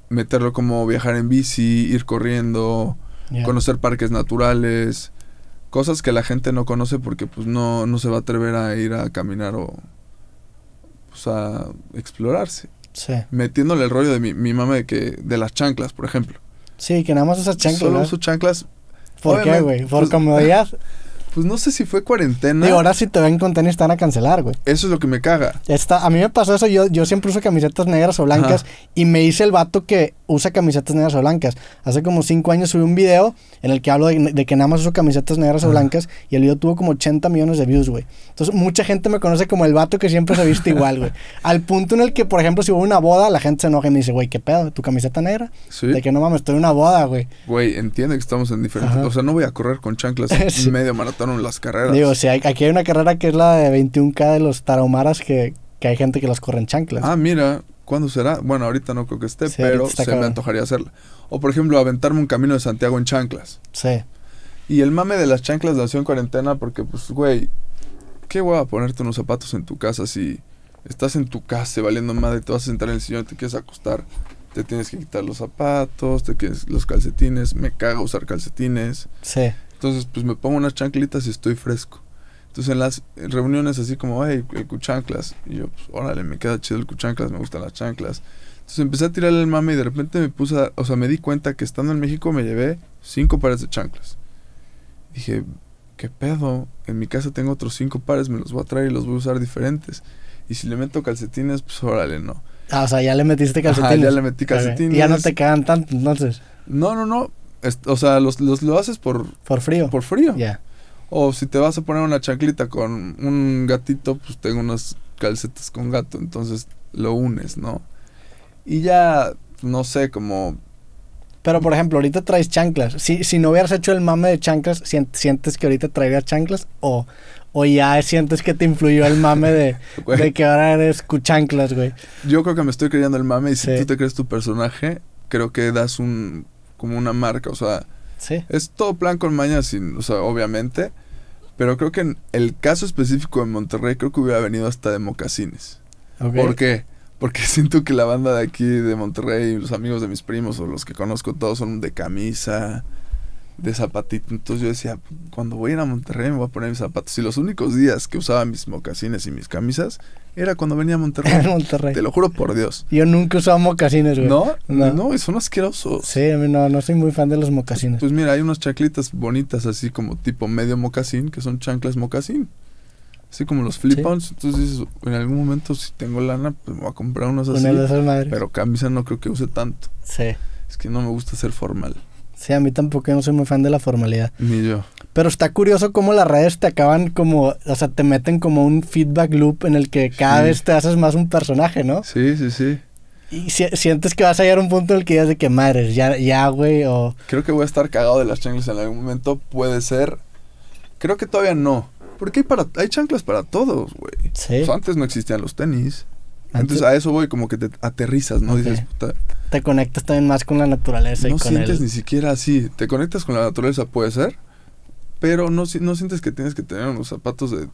meterlo como viajar en bici, ir corriendo, conocer parques naturales, cosas que la gente no conoce porque pues no, no se va a atrever a ir a caminar o pues, a explorarse. Metiéndole el rollo de mi, mi mamá de que de las chanclas, por ejemplo. Sí, que nada más usas chanclas. Solo uso chanclas. ¿Por qué, güey? ¿Por pues, comodidad? Pues no sé si fue cuarentena. Y ahora si te ven con tenis te a cancelar, güey. Eso es lo que me caga. Está, a mí me pasó eso, yo, yo siempre uso camisetas negras o blancas y me hice el vato que usa camisetas negras o blancas. Hace como cinco años subí un video en el que hablo de, que nada más uso camisetas negras o blancas y el video tuvo como 80 millones de views, güey. Entonces mucha gente me conoce como el vato que siempre se ha visto igual, güey. Al punto en el que, por ejemplo, si hubo una boda, la gente se enoja y me dice, güey, ¿qué pedo? ¿Tu camiseta negra? Sí. De que no mames, estoy en una boda, güey. Güey, entiende que estamos en diferentes... O sea, no voy a correr con chanclas en medio maratón las carreras. Digo, sí, aquí hay una carrera que es la de 21K de los Tarahumaras que, hay gente que las corre en chanclas. Ah, mira, ¿cuándo será? Bueno, ahorita no creo que esté, pero se me antojaría hacerla. O por ejemplo, aventarme un camino de Santiago en chanclas. Sí. Y el mame de las chanclas nació en cuarentena porque, pues, güey, ¿qué voy a ponerte unos zapatos en tu casa si estás en tu casa valiendo madre, te vas a sentar en el sillón y te quieres acostar? Te tienes que quitar los zapatos, te quieres los calcetines, me caga usar calcetines. Sí. Entonces, pues me pongo unas chanclitas y estoy fresco. Entonces, en las reuniones, así como, ay, el cuchanclas. Y yo, pues, órale, me queda chido el cuchanclas, me gustan las chanclas. Entonces empecé a tirarle el mame y de repente me puse o sea, me di cuenta que estando en México me llevé cinco pares de chanclas. Dije, ¿qué pedo? En mi casa tengo otros cinco pares, me los voy a traer y los voy a usar diferentes. Y si le meto calcetines, pues órale, no. Ah, o sea, ya le metiste calcetines. ya le metí calcetines. no te quedan tantos, entonces. No, no, no o sea, los, lo haces por... Por frío. Por frío. Ya. O si te vas a poner una chanclita con un gatito, pues tengo unas calcetas con gato, entonces lo unes, ¿no? Y ya, no sé, como... Pero por ejemplo, ahorita traes chanclas. Si, si no hubieras hecho el mame de chanclas, ¿sientes que ahorita traía chanclas? ¿O, o ya sientes que te influyó el mame de, que ahora eres cuchanclas, güey? Yo creo que me estoy creyendo el mame y si tú te crees tu personaje, creo que das un como una marca, o sea, es todo plan con maña, sin, o sea, obviamente, pero creo que en el caso específico de Monterrey creo que hubiera venido hasta de mocasines. ¿Por qué? Porque siento que la banda de aquí, de Monterrey, los amigos de mis primos o los que conozco todos son de camisa, de zapatito. Entonces yo decía, cuando voy a ir a Monterrey me voy a poner mis zapatos. Y los únicos días que usaba mis mocasines y mis camisas era cuando venía a Monterrey. Te lo juro por Dios. Yo nunca usaba mocasines, güey. ¿No? ¿No? No, son asquerosos. Sí, no, no soy muy fan de los mocasines. Pues, mira, hay unas chanclitas bonitas así como tipo medio mocasín, que son chanclas mocasín. Así como los flip-ons. Entonces dices, en algún momento si tengo lana, pues voy a comprar unos así. de Pero camisa no creo que use tanto. Sí. Es que no me gusta ser formal. Sí, a mí tampoco, yo no soy muy fan de la formalidad. Ni yo. Pero está curioso cómo las redes te acaban como, o sea, te meten como un feedback loop en el que cada vez te haces más un personaje, ¿no? Sí, sí, sí. Y sientes que vas a llegar a un punto en el que ya de que madres, ya, ya, güey, o... Creo que voy a estar cagado de las chanclas en algún momento, puede ser. Creo que todavía no. Porque hay, para, hay chanclas para todos, güey. Sí. antes no existían los tenis. Entonces, a eso voy, como que te aterrizas, ¿no? Te conectas también más con la naturaleza. y con sientes ni siquiera así. Te conectas con la naturaleza, puede ser, pero no, no sientes que tienes que tener unos zapatos de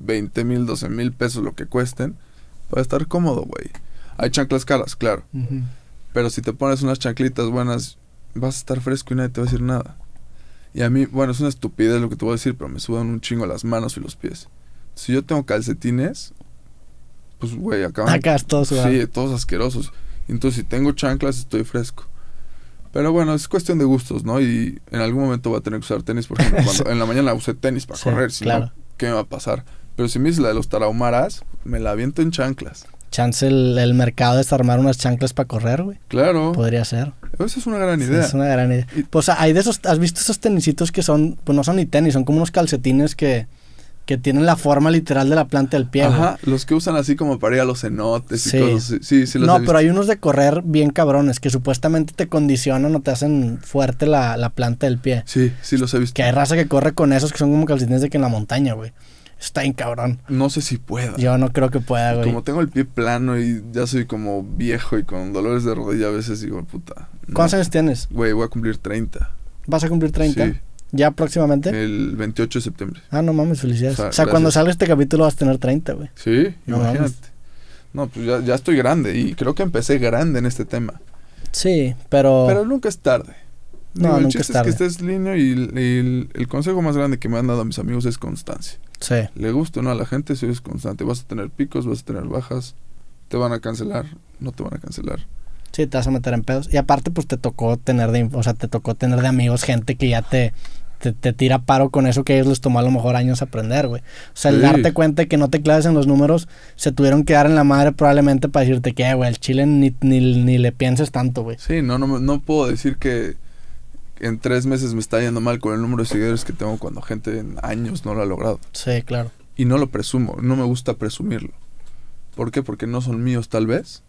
20 mil, 12 mil pesos, lo que cuesten, para estar cómodo, güey. Hay chanclas caras, claro. Pero si te pones unas chanclitas buenas, vas a estar fresco y nadie te va a decir nada. Y a mí, bueno, es una estupidez lo que te voy a decir, pero me sudan un chingo las manos y los pies. Si yo tengo calcetines, pues, güey, acá. Acá es todo Sí, todos asquerosos. Entonces, si tengo chanclas, estoy fresco. Pero bueno, es cuestión de gustos, ¿no? Y en algún momento voy a tener que usar tenis, por ejemplo, cuando en la mañana usé tenis para correr, si claro. ¿qué me va a pasar? Pero si me dices la de los tarahumaras, me la aviento en chanclas. Chance el, mercado de armar unas chanclas para correr, güey. Claro. Podría ser. Esa es una gran idea. es una gran idea. pues hay de esos, ¿has visto esos tenisitos que son, pues no son ni tenis, son como unos calcetines que que tienen la forma literal de la planta del pie. Ajá, los que usan así como para ir a los cenotes y cosas. Sí, sí, No, pero hay unos de correr bien cabrones que supuestamente te condicionan o te hacen fuerte la, planta del pie. Sí, sí, los he visto. Que hay raza que corre con esos que son como calcetines de que en la montaña, güey. Está en cabrón. No sé si pueda. Yo no creo que pueda, güey. Como tengo el pie plano y ya soy como viejo y con dolores de rodilla a veces digo, puta. ¿Cuántos años tienes? Güey, voy a cumplir 30. ¿Vas a cumplir 30? Ya próximamente. El 28 de septiembre. Ah, no mames, felicidades. O sea, cuando salga este capítulo vas a tener 30, güey. Sí, imagínate. No, pues ya, ya, estoy grande y creo que empecé grande en este tema. Sí, pero... Pero nunca es tarde. No, nunca es tarde. Es que estés línea y, el, consejo más grande que me han dado a mis amigos es constancia. Sí. Le gusta no a la gente, si es constante. Vas a tener picos, vas a tener bajas, te van a cancelar, no te van a cancelar. Sí, te vas a meter en pedos. Y aparte, pues te tocó tener de, o sea, te tocó tener de amigos gente que ya te te, tira paro con eso que ellos les tomó a lo mejor años aprender, güey. O sea, el darte cuenta de que no te claves en los números, se tuvieron que dar en la madre probablemente para decirte que, güey, el chile ni, ni, ni, le pienses tanto, güey. Sí, no, no, puedo decir que en tres meses me está yendo mal con el número de seguidores que tengo cuando gente en años no lo ha logrado. Sí, claro. Y no lo presumo, no me gusta presumirlo. ¿Por qué? Porque no son míos tal vez.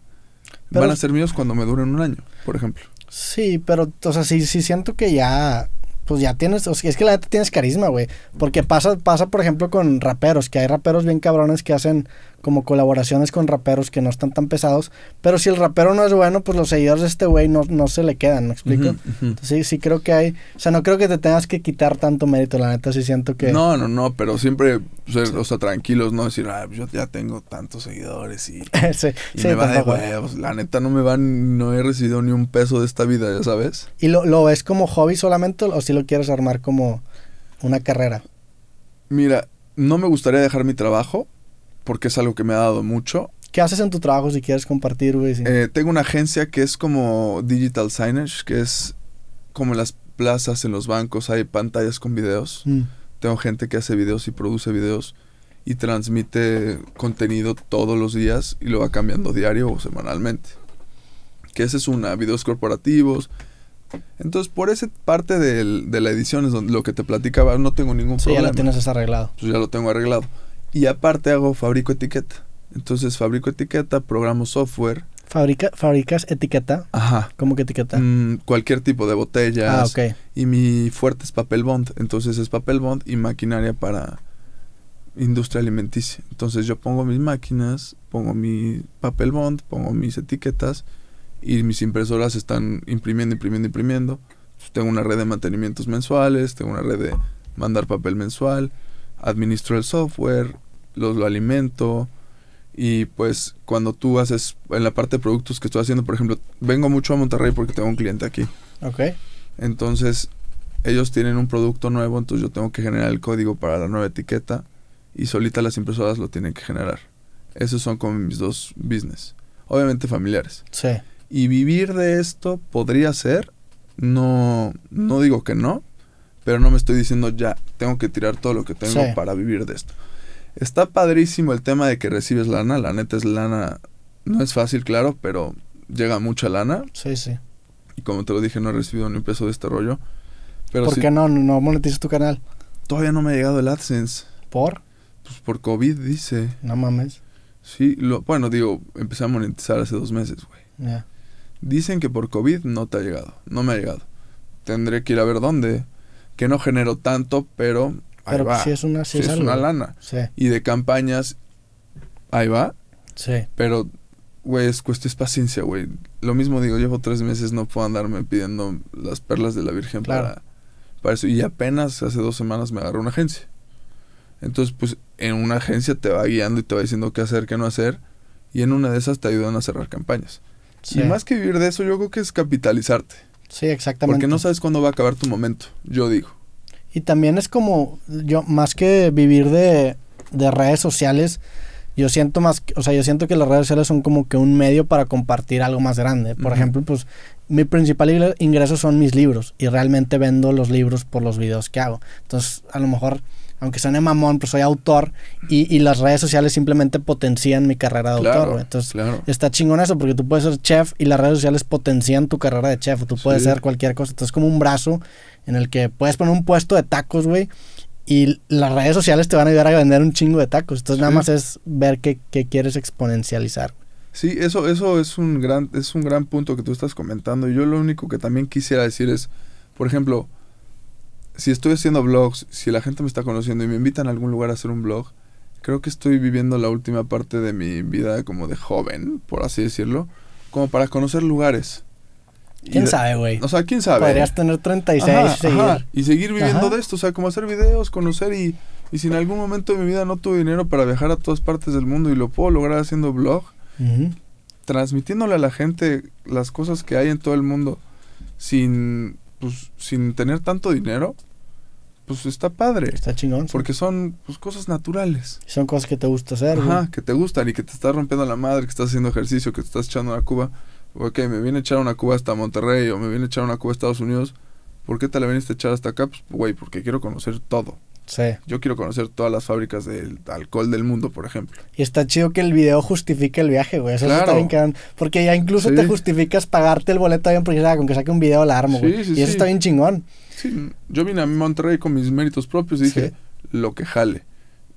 Van a ser míos cuando me duren un año, por ejemplo. Sí, pero, o sea, sí siento que ya pues ya tienes, es que la neta tienes carisma, güey. Porque pasa, pasa, por ejemplo, con raperos, que hay raperos bien cabrones que hacen como colaboraciones con raperos que no están tan pesados. Pero si el rapero no es bueno, pues los seguidores de este güey no, no se le quedan, ¿me explico? Entonces, sí, sí creo que hay... O sea, no creo que te tengas que quitar tanto mérito, la neta, sí siento que... No, no, no, pero siempre o sea, tranquilos, ¿no? Decir, ah, yo ya tengo tantos seguidores y... me va de huevos. La neta, no me va... No he recibido ni un peso de esta vida, ¿ya sabes? ¿Y lo, lo ves como hobby solamente o si lo quieres armar como una carrera? Mira, no me gustaría dejar mi trabajo porque es algo que me ha dado mucho. ¿Qué haces en tu trabajo si quieres compartir, eh, tengo una agencia que es como Digital Signage, que es como las plazas, en los bancos, hay pantallas con videos. Mm. Tengo gente que hace videos y produce videos y transmite contenido todos los días y lo va cambiando diario o semanalmente. Que esa es una, videos corporativos. Entonces, por esa parte de la edición es donde, lo que te platicaba, no tengo ningún problema. ya lo tienes arreglado. Pues ya lo tengo arreglado. Y aparte hago, fabrico etiqueta. Entonces fabrico etiqueta, programo software. Fabrica, ¿Fabricas etiqueta? Ajá. ¿Cómo que etiqueta? Mm, cualquier tipo de botellas. Ah, ok. Y mi fuerte es papel bond. Entonces es papel bond y maquinaria para industria alimenticia. Entonces yo pongo mis máquinas, pongo mi papel bond, pongo mis etiquetas y mis impresoras están imprimiendo, imprimiendo, imprimiendo. Tengo una red de mantenimientos mensuales, tengo una red de mandar papel mensual administro el software, los, lo alimento y pues cuando tú haces en la parte de productos que estoy haciendo, por ejemplo, vengo mucho a Monterrey porque tengo un cliente aquí. Ok. Entonces, ellos tienen un producto nuevo, entonces yo tengo que generar el código para la nueva etiqueta y solita las impresoras lo tienen que generar. Esos son como mis dos business. Obviamente familiares. Sí. Y vivir de esto podría ser, no, no digo que no, pero no me estoy diciendo ya, tengo que tirar todo lo que tengo para vivir de esto. Está padrísimo el tema de que recibes lana, la neta es lana, no es fácil, claro, pero llega mucha lana. Sí, sí. Y como te lo dije, no he recibido ni un peso de este rollo. Pero ¿Por qué no, no monetizas tu canal? Todavía no me ha llegado el AdSense. ¿Por? Pues por COVID, dice. No mames. Sí, lo, bueno, digo, empecé a monetizar hace dos meses, güey. Ya. Dicen que por COVID no te ha llegado. No me ha llegado. Tendré que ir a ver dónde que no generó tanto, pero ahí Si es una, es, una lana. Y de campañas, ahí va. Sí. Pero, güey, es es paciencia, güey. Lo mismo digo, llevo tres meses, no puedo andarme pidiendo las perlas de la Virgen para, para eso. Y apenas hace dos semanas me agarró una agencia. Entonces, pues, en una agencia te va guiando y te va diciendo qué hacer, qué no hacer. Y en una de esas te ayudan a cerrar campañas. Sí. Y más que vivir de eso, yo creo que es capitalizarte. Sí, exactamente. Porque no sabes cuándo va a acabar tu momento, yo digo. Y también es como, yo, más que vivir de, redes sociales, yo siento más, o sea, yo siento que las redes sociales son como que un medio para compartir algo más grande. Por ejemplo, pues mi principal ingreso son mis libros y realmente vendo los libros por los videos que hago. Entonces, a lo mejor aunque suene mamón, pues soy autor y, las redes sociales simplemente potencian mi carrera de autor. Entonces, está chingón eso porque tú puedes ser chef y las redes sociales potencian tu carrera de chef, o tú puedes ser cualquier cosa. Entonces, es como un brazo en el que puedes poner un puesto de tacos, güey, y las redes sociales te van a ayudar a vender un chingo de tacos. Entonces, nada más es ver qué, quieres exponencializar. Sí, eso, eso es un gran, es un gran punto que tú estás comentando. Yo lo único que también quisiera decir es, por ejemplo, si estoy haciendo blogs, si la gente me está conociendo y me invitan a algún lugar a hacer un blog, creo que estoy viviendo la última parte de mi vida como de joven, por así decirlo, como para conocer lugares. ¿Quién sabe, güey? O sea, ¿quién sabe? Podrías tener 36 y seguir. y seguir viviendo de esto, o sea, como hacer videos, conocer y, y si en algún momento de mi vida no tuve dinero para viajar a todas partes del mundo y lo puedo lograr haciendo blog, transmitiéndole a la gente las cosas que hay en todo el mundo sin, pues, sin tener tanto dinero, pues está padre. Está chingón. Porque son pues, cosas naturales. son cosas que te gusta hacer. Ajá, que te gustan y que te estás rompiendo la madre, que estás haciendo ejercicio, que te estás echando una cuba. Ok, me viene a echar una cuba hasta Monterrey o me viene a echar una cuba a Estados Unidos. ¿Por qué te la viniste a echar hasta acá? Pues, güey, porque quiero conocer todo. Sí. Yo quiero conocer todas las fábricas del alcohol del mundo, por ejemplo. Y está chido que el video justifique el viaje, güey. Eso está bien Porque ya incluso te justificas pagarte el boleto bien porque ah, con que saque un video la armo, güey. y eso está bien chingón yo vine a Monterrey con mis méritos propios y dije, lo que jale.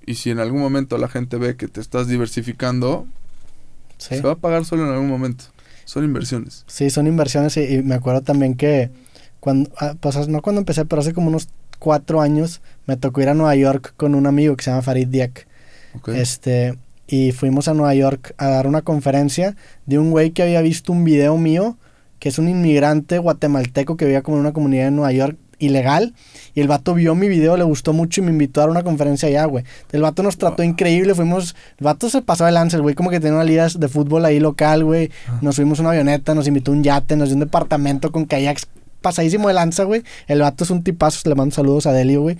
Y si en algún momento la gente ve que te estás diversificando, se va a pagar solo en algún momento. Son inversiones. Sí, son inversiones y, me acuerdo también que cuando, ah, pues, no cuando empecé, pero hace como unos cuatro años me tocó ir a Nueva York con un amigo que se llama Farid Diak. Este, y fuimos a Nueva York a dar una conferencia de un güey que había visto un video mío, que es un inmigrante guatemalteco que vivía como en una comunidad de Nueva York, ilegal. Y el vato vio mi video, le gustó mucho y me invitó a dar una conferencia allá, güey. El vato nos trató increíble, fuimos... El vato se pasó de lanza, güey, como que tenía una liga de fútbol ahí local, güey. Ah. Nos fuimos una avioneta, nos invitó un yate, nos dio un departamento con kayaks pasadísimo de lanza, güey. El vato es un tipazo, le mando saludos a Delio, güey.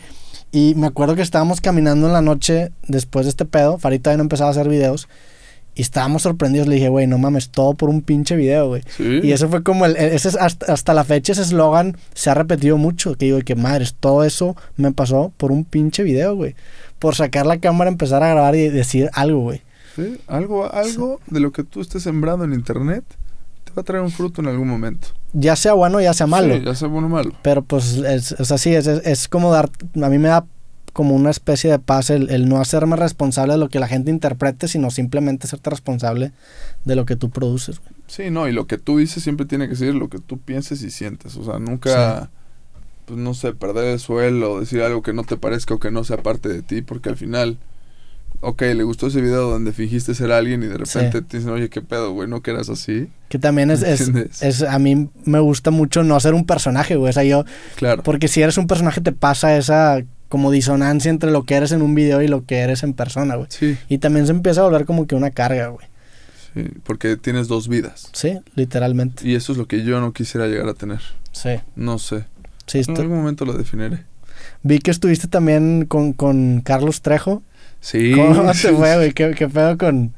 Y me acuerdo que estábamos caminando en la noche después de este pedo. farita todavía no empezaba a hacer videos. Y estábamos sorprendidos. Le dije, güey, no mames, todo por un pinche video, güey. Y eso fue como el. Ese, hasta, la fecha ese eslogan se ha repetido mucho. Que digo, que madres, todo eso me pasó por un pinche video, güey. Por sacar la cámara, empezar a grabar y decir algo, güey. Sí, algo, algo de lo que tú estés sembrando en internet te va a traer un fruto en algún momento. Ya sea bueno, ya sea malo. ya sea bueno o malo. Pero pues, es, así es como dar. A mí me da como una especie de paz el, no hacerme responsable de lo que la gente interprete, sino simplemente serte responsable de lo que tú produces. Sí, no, y lo que tú dices siempre tiene que ser lo que tú pienses y sientes. O sea, nunca, pues no sé, perder el suelo, decir algo que no te parezca o que no sea parte de ti, porque al final, ok, le gustó ese video donde fingiste ser alguien y de repente te dicen, oye, qué pedo, güey, no que eras así. Que también es, es, a mí me gusta mucho no ser un personaje, güey. O sea, yo, claro. porque si eres un personaje te pasa esa como disonancia entre lo que eres en un video y lo que eres en persona, güey. Sí. Y también se empieza a volver como que una carga, güey. Sí, porque tienes dos vidas. Sí, literalmente. Y eso es lo que yo no quisiera llegar a tener. Sí. No sé. Sí, en algún momento lo definiré. Vi que estuviste también con, Carlos Trejo. Sí. ¿Cómo se fue, güey? ¿Qué, pedo con...?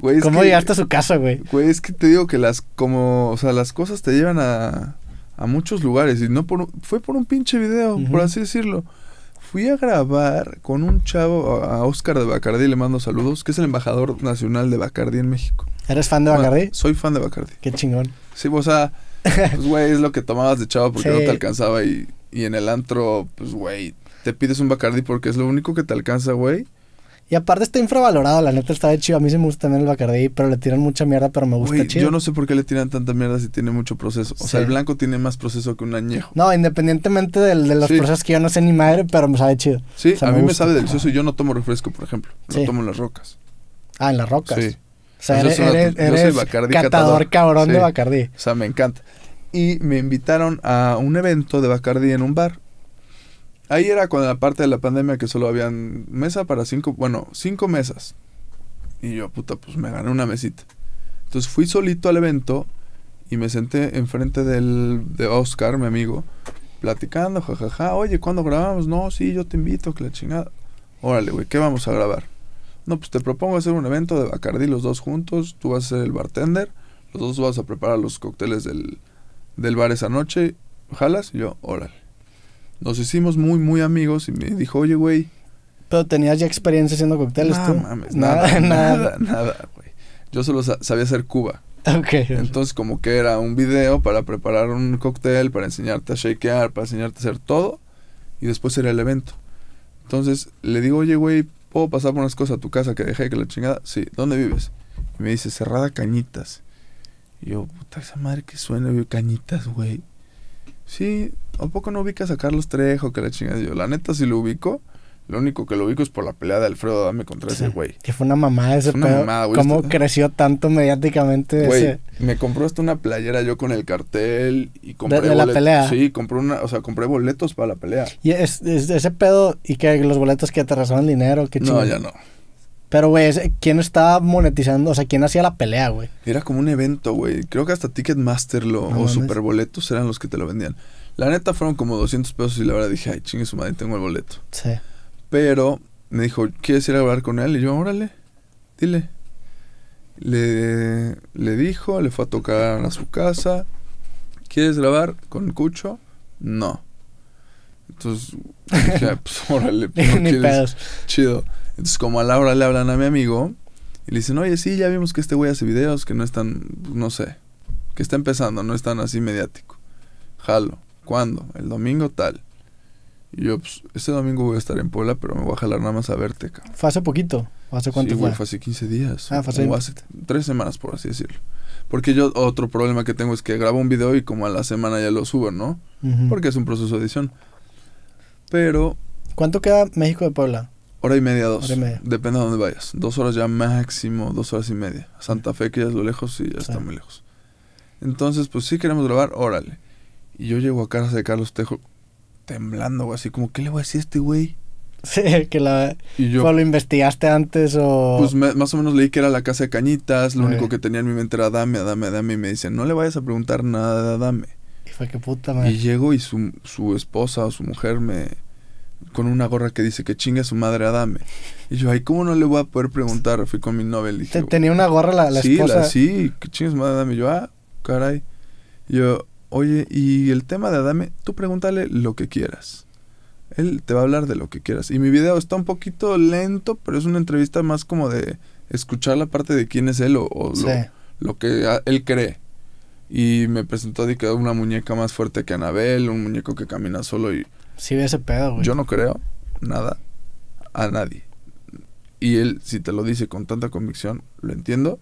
Güey, ¿Cómo llegaste a su casa, güey? Güey, es que te digo que las... Como... O sea, las cosas te llevan a... A muchos lugares. Y no por... Fue por un pinche video, por así decirlo fui a grabar con un chavo, a Oscar de Bacardi, le mando saludos, que es el embajador nacional de Bacardi en México. ¿Eres fan de Bacardi? soy fan de Bacardi. Qué chingón. Sí, vos a pues güey, es lo que tomabas de chavo porque no te alcanzaba y, y en el antro, pues güey, te pides un Bacardi porque es lo único que te alcanza, güey. Y aparte está infravalorado, la neta está de chido. A mí se me gusta también el Bacardí, pero le tiran mucha mierda, pero me gusta chido. Yo no sé por qué le tiran tanta mierda si tiene mucho proceso. O sea, el blanco tiene más proceso que un añejo. No, independientemente de, de los procesos que yo no sé ni madre, pero me sabe chido. Sí, a mí me, sabe delicioso y yo no tomo refresco, por ejemplo. Lo tomo en las rocas. Ah, en las rocas. Sí. O sea, eres, cabrón de Bacardí. O sea, me encanta. Y me invitaron a un evento de Bacardí en un bar Ahí era con la parte de la pandemia que solo habían mesa para cinco, bueno, cinco mesas. Y yo, puta, pues me gané una mesita. Entonces fui solito al evento y me senté enfrente del, de Oscar, mi amigo, platicando, jajaja, ja, ja. oye, ¿cuándo grabamos? No, sí, yo te invito, que la chingada. Órale, güey, ¿qué vamos a grabar? No, pues te propongo hacer un evento de Bacardi los dos juntos, tú vas a ser el bartender, los dos vas a preparar los cócteles del, del bar esa noche, jalas, yo, órale. Nos hicimos muy, muy amigos y me dijo, oye, güey. Pero tenías ya experiencia haciendo cócteles Mames, nada, nada, nada, güey. Yo solo sabía hacer Cuba. Okay. Entonces, como que era un video para preparar un cóctel, para enseñarte a shakear, para enseñarte a hacer todo. Y después era el evento. Entonces, le digo, oye, güey, ¿puedo pasar por unas cosas a tu casa que dejé que la chingada? Sí, ¿dónde vives? Y me dice, Cerrada Cañitas. Y yo, puta, esa madre que suena, yo, Cañitas, güey. Sí, ¿a poco no ubicas a Carlos Trejo? Que la chingada. Yo, la neta, si lo ubico. Lo único que lo ubico es por la pelea de Alfredo Dame contra ese güey. Que fue una mamada ese pedo. ¿Cómo este- creció tanto mediáticamente Me compró hasta una playera yo con el cartel y compré la pelea. Sí, compré una, o sea, compré boletos para la pelea. Y es, ese pedo y que los boletos que te dinero, qué chingada. No, ya no. Pero, güey, ¿quién estaba monetizando? O sea, ¿quién hacía la pelea, güey? Era como un evento, güey. Creo que hasta Ticketmaster lo, o Superboletos eran los que te lo vendían. La neta fueron como 200 pesos y la verdad dije, ay, chingue su madre, tengo el boleto. Sí. Pero me dijo, ¿quieres ir a grabar con él? Y yo, órale, dile. Le, dijo, le fue a tocar a su casa. ¿Quieres grabar con Cucho? No. Entonces, dije, ah, pues órale, chido. Entonces, como a la hora le hablan a mi amigo y le dicen, oye, sí, ya vimos que este güey hace videos que no están, no sé, que está empezando, no están así mediático. Jalo. ¿Cuándo? El domingo tal. Y yo, pues, este domingo voy a estar en Puebla, pero me voy a jalar nada más a verte, ¿Fue hace poquito? hace cuánto fue? fue hace 15 días. Ah, fue hace... tres semanas, por así decirlo. Porque yo, otro problema que tengo es que grabo un video y como a la semana ya lo subo, ¿no? Porque es un proceso de edición. Pero... ¿Cuánto queda México de Puebla? Hora y media, dos. Depende de dónde vayas. Dos horas ya máximo, dos horas y media. Santa Fe, que ya es lo lejos, y ya está muy lejos. Entonces, pues sí queremos grabar, órale. Y yo llego a casa de Carlos Tejo temblando, güey, así como, ¿qué le voy a decir a este güey? Sí, que la... Y yo, ¿Lo investigaste antes o...? Pues más o menos leí que era la casa de Cañitas, lo único que tenía en mi mente era dame, dame, dame, y me dicen, no le vayas a preguntar nada, dame. Y fue que puta madre. Y llego y su, su esposa o su mujer me... con una gorra que dice que chingue su madre a dame. Y yo, ay, ¿cómo no le voy a poder preguntar? Fui con mi novel ¿Tenía una gorra la, la sí, esposa? La, sí, que chingue su madre Y yo, ah, caray. Y yo, oye, y el tema de Adame, tú pregúntale lo que quieras. Él te va a hablar de lo que quieras. Y mi video está un poquito lento, pero es una entrevista más como de escuchar la parte de quién es él o, lo, que él cree. Y me presentó de que una muñeca más fuerte que Anabel, un muñeco que camina solo y... Sí, ese pedo, güey. Yo no creo nada a nadie. Y él, si te lo dice con tanta convicción, lo entiendo.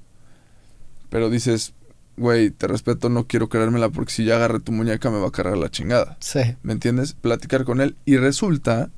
Pero dices, güey, te respeto, no quiero creérmela porque si ya agarré tu muñeca me va a cargar la chingada. Sí. ¿Me entiendes? Platicar con él. Y resulta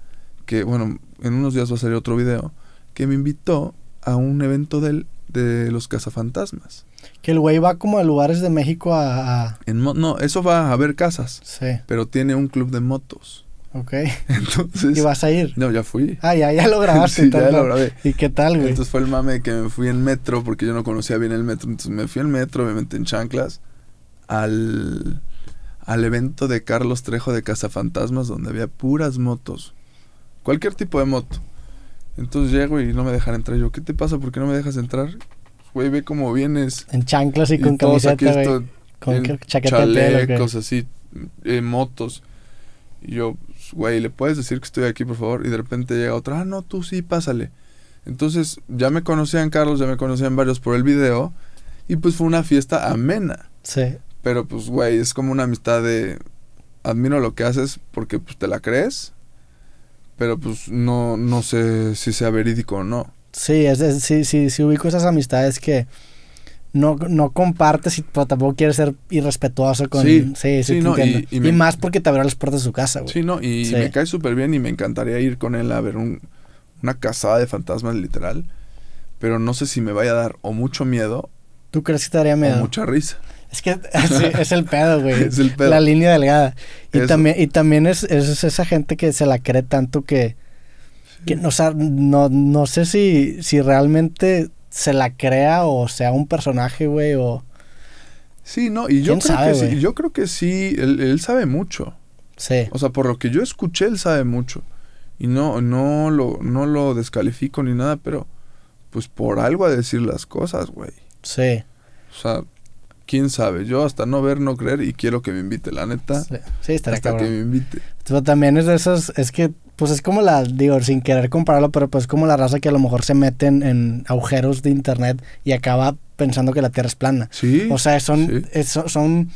que, bueno, en unos días va a salir otro video, que me invitó a un evento de de los cazafantasmas. Que el güey va como a lugares de México a... no, eso va a ver casas. Sí. Pero tiene un club de motos. Ok. Entonces. ¿Y vas a ir? No, ya fui. Ah, ya, ya lo grabaste. sí, ya lo grabé. ¿Y qué tal, güey? Entonces fue el mame que me fui en metro, porque yo no conocía bien el metro. Entonces me fui en metro, obviamente en chanclas, al, evento de Carlos Trejo de Cazafantasmas, donde había puras motos. Cualquier tipo de moto. Entonces llego y no me dejan entrar. Yo, ¿qué te pasa? ¿Por qué no me dejas entrar? Güey, ve cómo vienes. En chanclas y, con camiseta, güey. Con chalecos, así, eh, motos. Y yo, güey, ¿le puedes decir que estoy aquí, por favor? Y de repente llega otra, ah, no, tú sí, pásale. Entonces, ya me conocían Carlos, ya me conocían varios por el video. Y pues fue una fiesta amena. Sí. Pero pues, güey, es como una amistad de. Admiro lo que haces porque pues te la crees. Pero pues no, no sé si sea verídico o no. Sí, es, es sí, sí, sí ubico esas amistades que no, no compartes, pero tampoco quieres ser irrespetuoso con... Sí, sí, sí, y, más porque te abrió las puertas de su casa, güey. Sí, no, y, me cae súper bien y me encantaría ir con él a ver un, una cazada de fantasmas literal, pero no sé si me vaya a dar o mucho miedo... ¿Tú crees que te daría miedo? O mucha risa. Es que es, el pedo, güey. es el pedo. La línea delgada. Y también, y también es, esa gente que se la cree tanto que... que o sea, no, no sé si, si realmente se la crea o sea un personaje, güey, o... Sí, no, y yo, creo, que sí, yo creo que sí, él, sabe mucho. Sí. O sea, por lo que yo escuché, él sabe mucho. Y no, no, lo, no lo descalifico ni nada, pero pues por algo a decir las cosas, güey. Sí. O sea, quién sabe. Yo hasta no ver, no creer y quiero que me invite, la neta. Sí, sí estará hasta que me invite. Pero también es de esas, es que pues es como la, digo, sin querer compararlo, pero pues es como la raza que a lo mejor se meten en agujeros de internet y acaba pensando que la Tierra es plana. Sí. O sea, son, son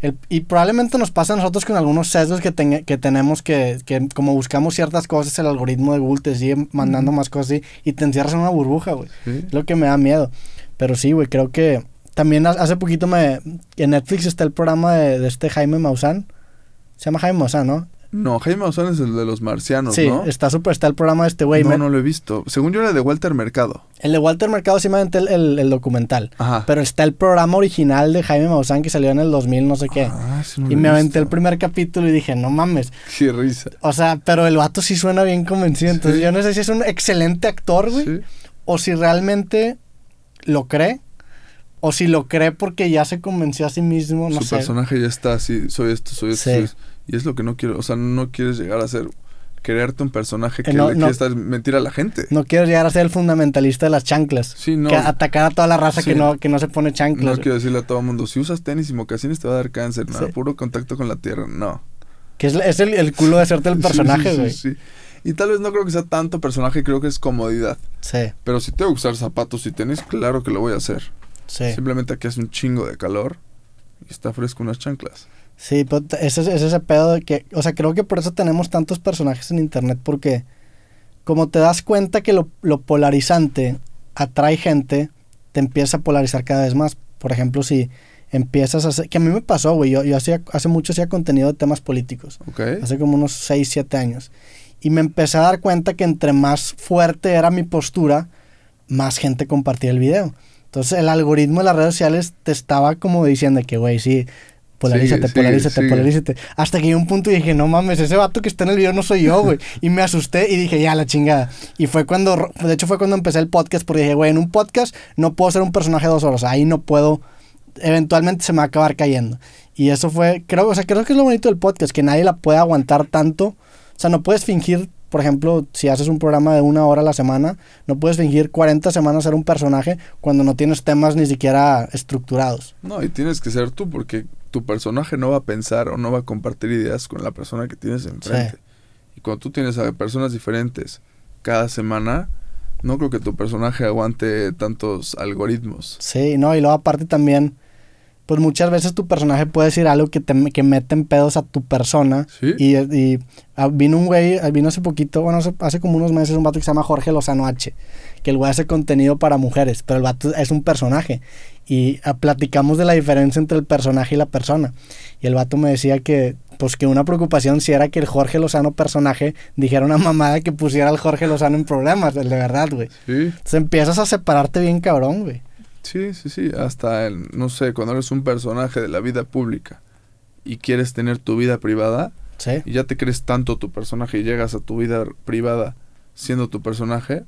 el, y probablemente nos pasa a nosotros con algunos sesgos que, que tenemos que, que, como buscamos ciertas cosas, el algoritmo de Google te sigue mandando más cosas así y te encierras en una burbuja, güey. Es lo que me da miedo. Pero sí, güey, creo que también hace poquito me... En Netflix está el programa de, de este Jaime Maussan. Se llama Jaime Maussan, ¿no? No, Jaime Maussan es el de los marcianos, ¿no? está súper, está el programa de este güey. No, no lo he visto. Según yo era de Walter Mercado. El de Walter Mercado sí me aventé el, documental. Ajá. Pero está el programa original de Jaime Maussan que salió en el 2000 no sé qué. Ah, sí y me aventé el primer capítulo y dije, no mames. Qué risa. O sea, pero el vato sí suena bien convencido. Entonces yo no sé si es un excelente actor, güey. O si realmente lo cree. O si lo cree porque ya se convenció a sí mismo, no Su personaje ya está así, soy esto, soy esto, soy esto. Y es lo que no quiero, o sea, no quieres llegar a ser crearte un personaje eh, que le mentir a la gente. No quieres llegar a ser el fundamentalista de las chanclas. Sí, no. Que atacar a toda la raza que no que no se pone chanclas. No quiero decirle a todo el mundo, si usas tenis y mocasines te va a dar cáncer, nada, puro contacto con la tierra, no. Que es, es el, culo de hacerte el personaje, güey. sí, Y tal vez no creo que sea tanto personaje, creo que es comodidad. Sí. Pero si tengo que usar zapatos y tenis, claro que lo voy a hacer. Sí. Simplemente aquí hace un chingo de calor y está fresco unas chanclas. Sí, pues, ese es ese pedo de que, o sea, creo que por eso tenemos tantos personajes en internet, porque como te das cuenta que lo, polarizante atrae gente, te empieza a polarizar cada vez más. Por ejemplo, si empiezas a hacer, que a mí me pasó, güey, yo, yo hacía, hace mucho hacía contenido de temas políticos, hace como unos 6, 7 años, y me empecé a dar cuenta que entre más fuerte era mi postura, más gente compartía el video. Entonces el algoritmo de las redes sociales te estaba como diciendo que, güey, sí, polarízate, polarízate, polarízate. Hasta que llegué un punto y dije, no mames, ese vato que está en el video no soy yo, güey. y me asusté y dije, ya, la chingada. Y fue cuando, de hecho fue cuando empecé el podcast, porque dije, güey, en un podcast no puedo ser un personaje de dos horas, ahí no puedo, eventualmente se me va a acabar cayendo. Y eso fue, creo, o sea, creo que es lo bonito del podcast, que nadie la puede aguantar tanto. O sea, no puedes fingir por ejemplo, si haces un programa de una hora a la semana, no puedes fingir 40 semanas ser un personaje cuando no tienes temas ni siquiera estructurados. No, y tienes que ser tú porque tu personaje no va a pensar o no va a compartir ideas con la persona que tienes enfrente. Y cuando tú tienes a personas diferentes cada semana, no creo que tu personaje aguante tantos algoritmos. Sí, no, y luego aparte también pues muchas veces tu personaje puede decir algo que, te, que mete en pedos a tu persona. ¿Sí? Y, y ah, vino un güey, ah, vino hace poquito, bueno, hace, como unos meses, un vato que se llama Jorge Lozano H, que el güey hace contenido para mujeres, pero el vato es un personaje. Y ah, platicamos de la diferencia entre el personaje y la persona. Y el vato me decía que pues que una preocupación si era que el Jorge Lozano personaje dijera una mamada que pusiera al Jorge Lozano en problemas, de verdad, güey. ¿Sí? Entonces empiezas a separarte bien cabrón, güey. Sí, sí, sí. Hasta, el, no sé, cuando eres un personaje de la vida pública y quieres tener tu vida privada, ¿Sí? y ya te crees tanto tu personaje y llegas a tu vida privada siendo tu personaje,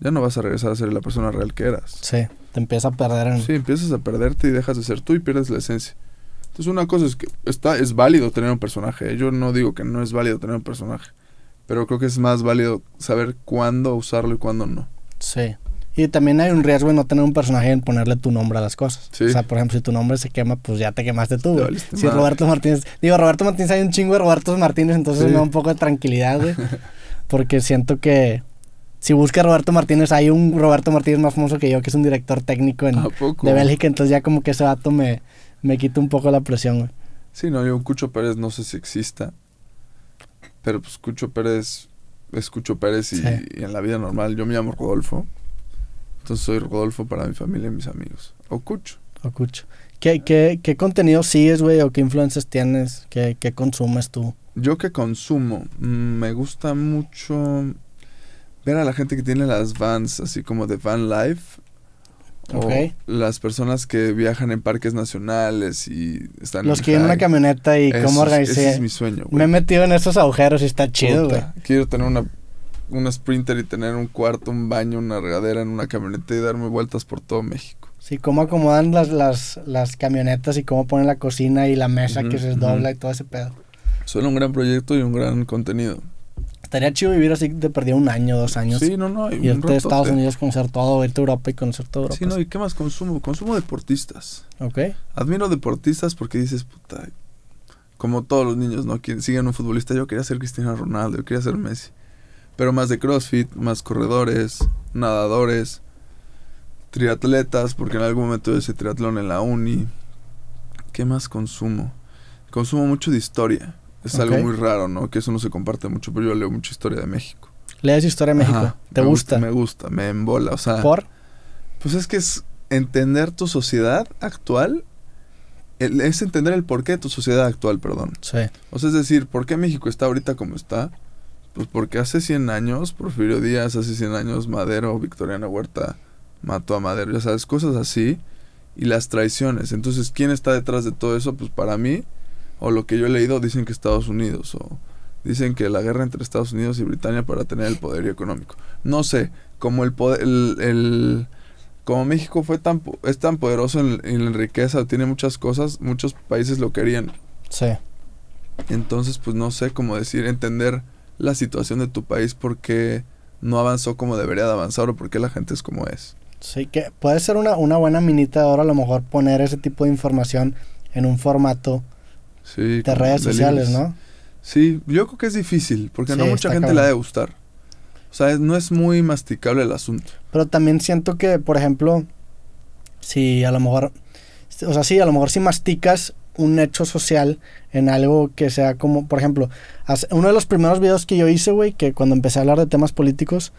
ya no vas a regresar a ser la persona real que eras. Sí, te empiezas a perder. Sí, empiezas a perderte y dejas de ser tú y pierdes la esencia. Entonces una cosa es que está, es válido tener un personaje. ¿eh? Yo no digo que no es válido tener un personaje, pero creo que es más válido saber cuándo usarlo y cuándo no. Sí. Y también hay un riesgo de no tener un personaje en ponerle tu nombre a las cosas. O sea, por ejemplo, si tu nombre se quema, pues ya te quemaste tú, Si Roberto Martínez. Digo, Roberto Martínez hay un chingo de Roberto Martínez, entonces me da un poco de tranquilidad, güey. porque siento que si buscas Roberto Martínez, hay un Roberto Martínez más famoso que yo, que es un director técnico en, de Bélgica, entonces ya como que ese dato me, me quita un poco la presión, güey. Sí, no, yo Cucho Pérez no sé si exista. Pero pues Cucho Pérez es Cucho Pérez y en la vida normal yo me llamo Rodolfo. Entonces soy Rodolfo para mi familia y mis amigos. O Cucho. O Cucho. ¿Qué, qué, contenido sigues, güey? ¿O qué influencias tienes? ¿Qué, ¿Qué, consumes tú? Yo que consumo, mm, me gusta mucho ver a la gente que tiene las vans, así como de van life. Okay. las personas que viajan en parques nacionales y están Los que tienen una camioneta y cómo organizé. es mi sueño, Me he metido en esos agujeros y está chido, güey. Quiero tener una una sprinter y tener un cuarto, un baño, una regadera en una camioneta y darme vueltas por todo México. Sí, cómo acomodan las, las, camionetas y cómo ponen la cocina y la mesa que se dobla y todo ese pedo. Suena un gran proyecto y un gran contenido. Estaría chido vivir así, te perdí un año, dos años. Sí, no, no. Y irte a Estados Unidos, conocer todo, irte a Europa y conocer todo Europa. Sí, no, ¿y qué más consumo? Consumo deportistas. Ok. Admiro deportistas porque dices, puta, como todos los niños, ¿no? quien siguen un futbolista, yo quería ser Cristina Ronaldo, yo quería ser Messi pero más de CrossFit, más corredores, nadadores, triatletas, porque en algún momento hice triatlón en la uni. ¿Qué más consumo? Consumo mucho de historia. Es algo muy raro, ¿no? Que eso no se comparte mucho, pero yo leo mucha historia de México. ¿Leas historia de México? ¿Te gusta? Me gusta, me embola, o sea... ¿Por? Pues es que es entender tu sociedad actual es entender el porqué de tu sociedad actual, perdón. Sí. O sea, es decir, ¿por qué México está ahorita como está? Pues porque hace 100 años, Porfirio Díaz, hace 100 años, Madero, Victoriano Huerta mató a Madero, ya sabes, cosas así. Y las traiciones. Entonces, ¿quién está detrás de todo eso? Pues para mí, o lo que yo he leído, dicen que Estados Unidos, o dicen que la guerra entre Estados Unidos y Britania para tener el poder económico. No sé, como el poder, como México fue tan, es tan poderoso en, en riqueza, tiene muchas cosas, muchos países lo querían. Sí. Entonces, pues no sé cómo decir, entender la situación de tu país, por qué no avanzó como debería de avanzar o por qué la gente es como es. Sí, que puede ser una, buena minita ahora a lo mejor poner ese tipo de información en un formato de redes sociales, ¿no? Sí, yo creo que es difícil, porque no mucha gente la le ha de gustar. O sea, no es muy masticable el asunto. Pero también siento que, por ejemplo, si a lo mejor, o sea, sí, a lo mejor si masticas un hecho social en algo que sea como, por ejemplo, uno de los primeros videos que yo hice, güey, que cuando empecé a hablar de temas políticos,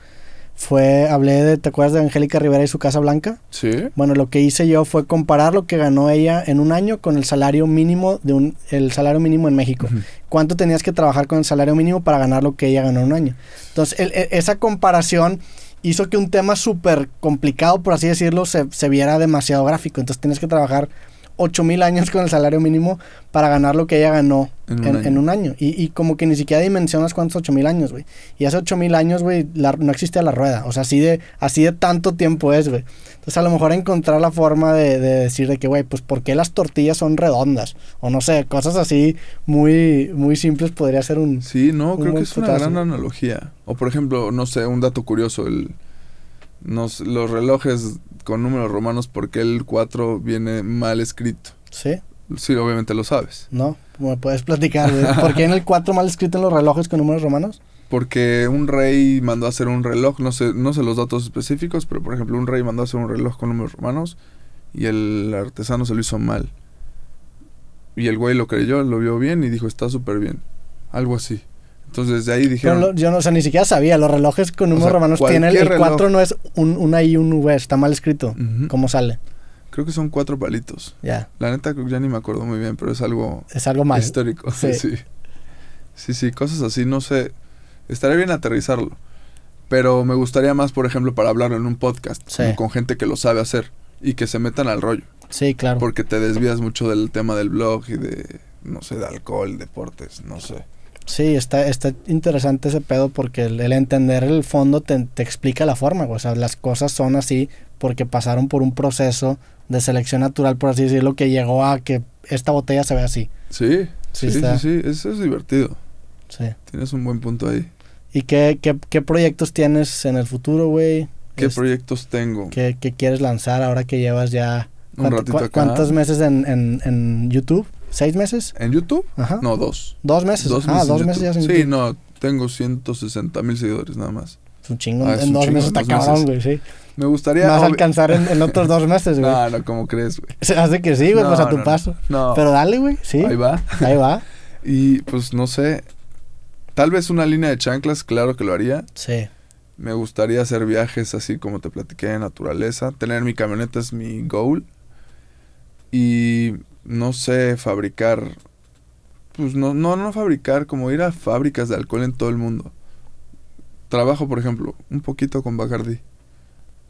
fue, hablé de, ¿te acuerdas de Angélica Rivera y su Casa Blanca? Sí. Bueno, lo que hice yo fue comparar lo que ganó ella en un año con el salario mínimo de un, el salario mínimo en México. ¿Cuánto tenías que trabajar con el salario mínimo para ganar lo que ella ganó en un año? Entonces, e, esa comparación hizo que un tema súper complicado, por así decirlo, se, se viera demasiado gráfico. Entonces, tienes que trabajar 8000 mil años con el salario mínimo para ganar lo que ella ganó en un año. Y, como que ni siquiera dimensionas cuántos 8000 mil años, güey. Y hace 8000 mil años, güey, no existía la rueda. O sea, así de, así de tanto tiempo es, güey. Entonces, a lo mejor encontrar la forma de, decir de que, güey, pues, ¿por qué las tortillas son redondas? O no sé, cosas así muy, muy simples podría ser un... Sí, no, creo que es una gran analogía. O, por ejemplo, no sé, un dato curioso, el... los relojes con números romanos porque el 4 viene mal escrito. Sí. Sí, obviamente lo sabes. No, me puedes platicar. ¿Por qué en el 4 mal escrito en los relojes con números romanos? Porque un rey mandó a hacer un reloj, no sé, no sé los datos específicos, pero por ejemplo un rey mandó a hacer un reloj con números romanos y el artesano se lo hizo mal. Y el güey lo creyó, lo vio bien y dijo, está súper bien. Algo así. Entonces de ahí dijeron. yo no, o sea, ni siquiera sabía. Los relojes con números romanos tienen el, 4 no es un, una y un V, está mal escrito. ¿Cómo sale? Creo que son cuatro palitos. Ya. La neta, ya ni me acuerdo muy bien, pero es algo. Es algo más Histórico. Sí. sí. Sí, cosas así, no sé. Estaría bien aterrizarlo. Pero me gustaría más, por ejemplo, para hablarlo en un podcast. Con gente que lo sabe hacer y que se metan al rollo. Sí, claro. Porque te desvías mucho del tema del blog y de, no sé, de alcohol, deportes, no sé. Sí, está, está interesante ese pedo porque el, entender el fondo te, explica la forma, o sea, las cosas son así porque pasaron por un proceso de selección natural, por así decirlo, que llegó a que esta botella se vea así. Sí, sí, sí, sí, eso es divertido. Sí. Tienes un buen punto ahí. ¿Y qué, proyectos tienes en el futuro, güey? ¿Qué este, proyectos tengo? ¿qué, quieres lanzar ahora que llevas ya... ¿Cuántos meses en, en, en YouTube? ¿Seis meses? ¿En YouTube? Ajá. No, dos. ¿Dos meses? ah, dos meses ya en YouTube. Sí, no, tengo 160 mil seguidores nada más. Es un chingo. Ah, en dos meses está cabrón, güey, sí. Me gustaría. Vas a alcanzar en, otros dos meses, güey. no, no, ¿cómo crees, güey? Se hace que sí, güey, no, pues a tu paso. No. Pero dale, güey, sí. Ahí va. Ahí va. y pues no sé. Tal vez una línea de chanclas, claro que lo haría. Sí. Me gustaría hacer viajes así como te platiqué de naturaleza. Tener mi camioneta es mi goal. Y no sé, fabricar, pues no, no, no fabricar, como ir a fábricas de alcohol en todo el mundo. Trabajo, por ejemplo, un poquito con Bacardi.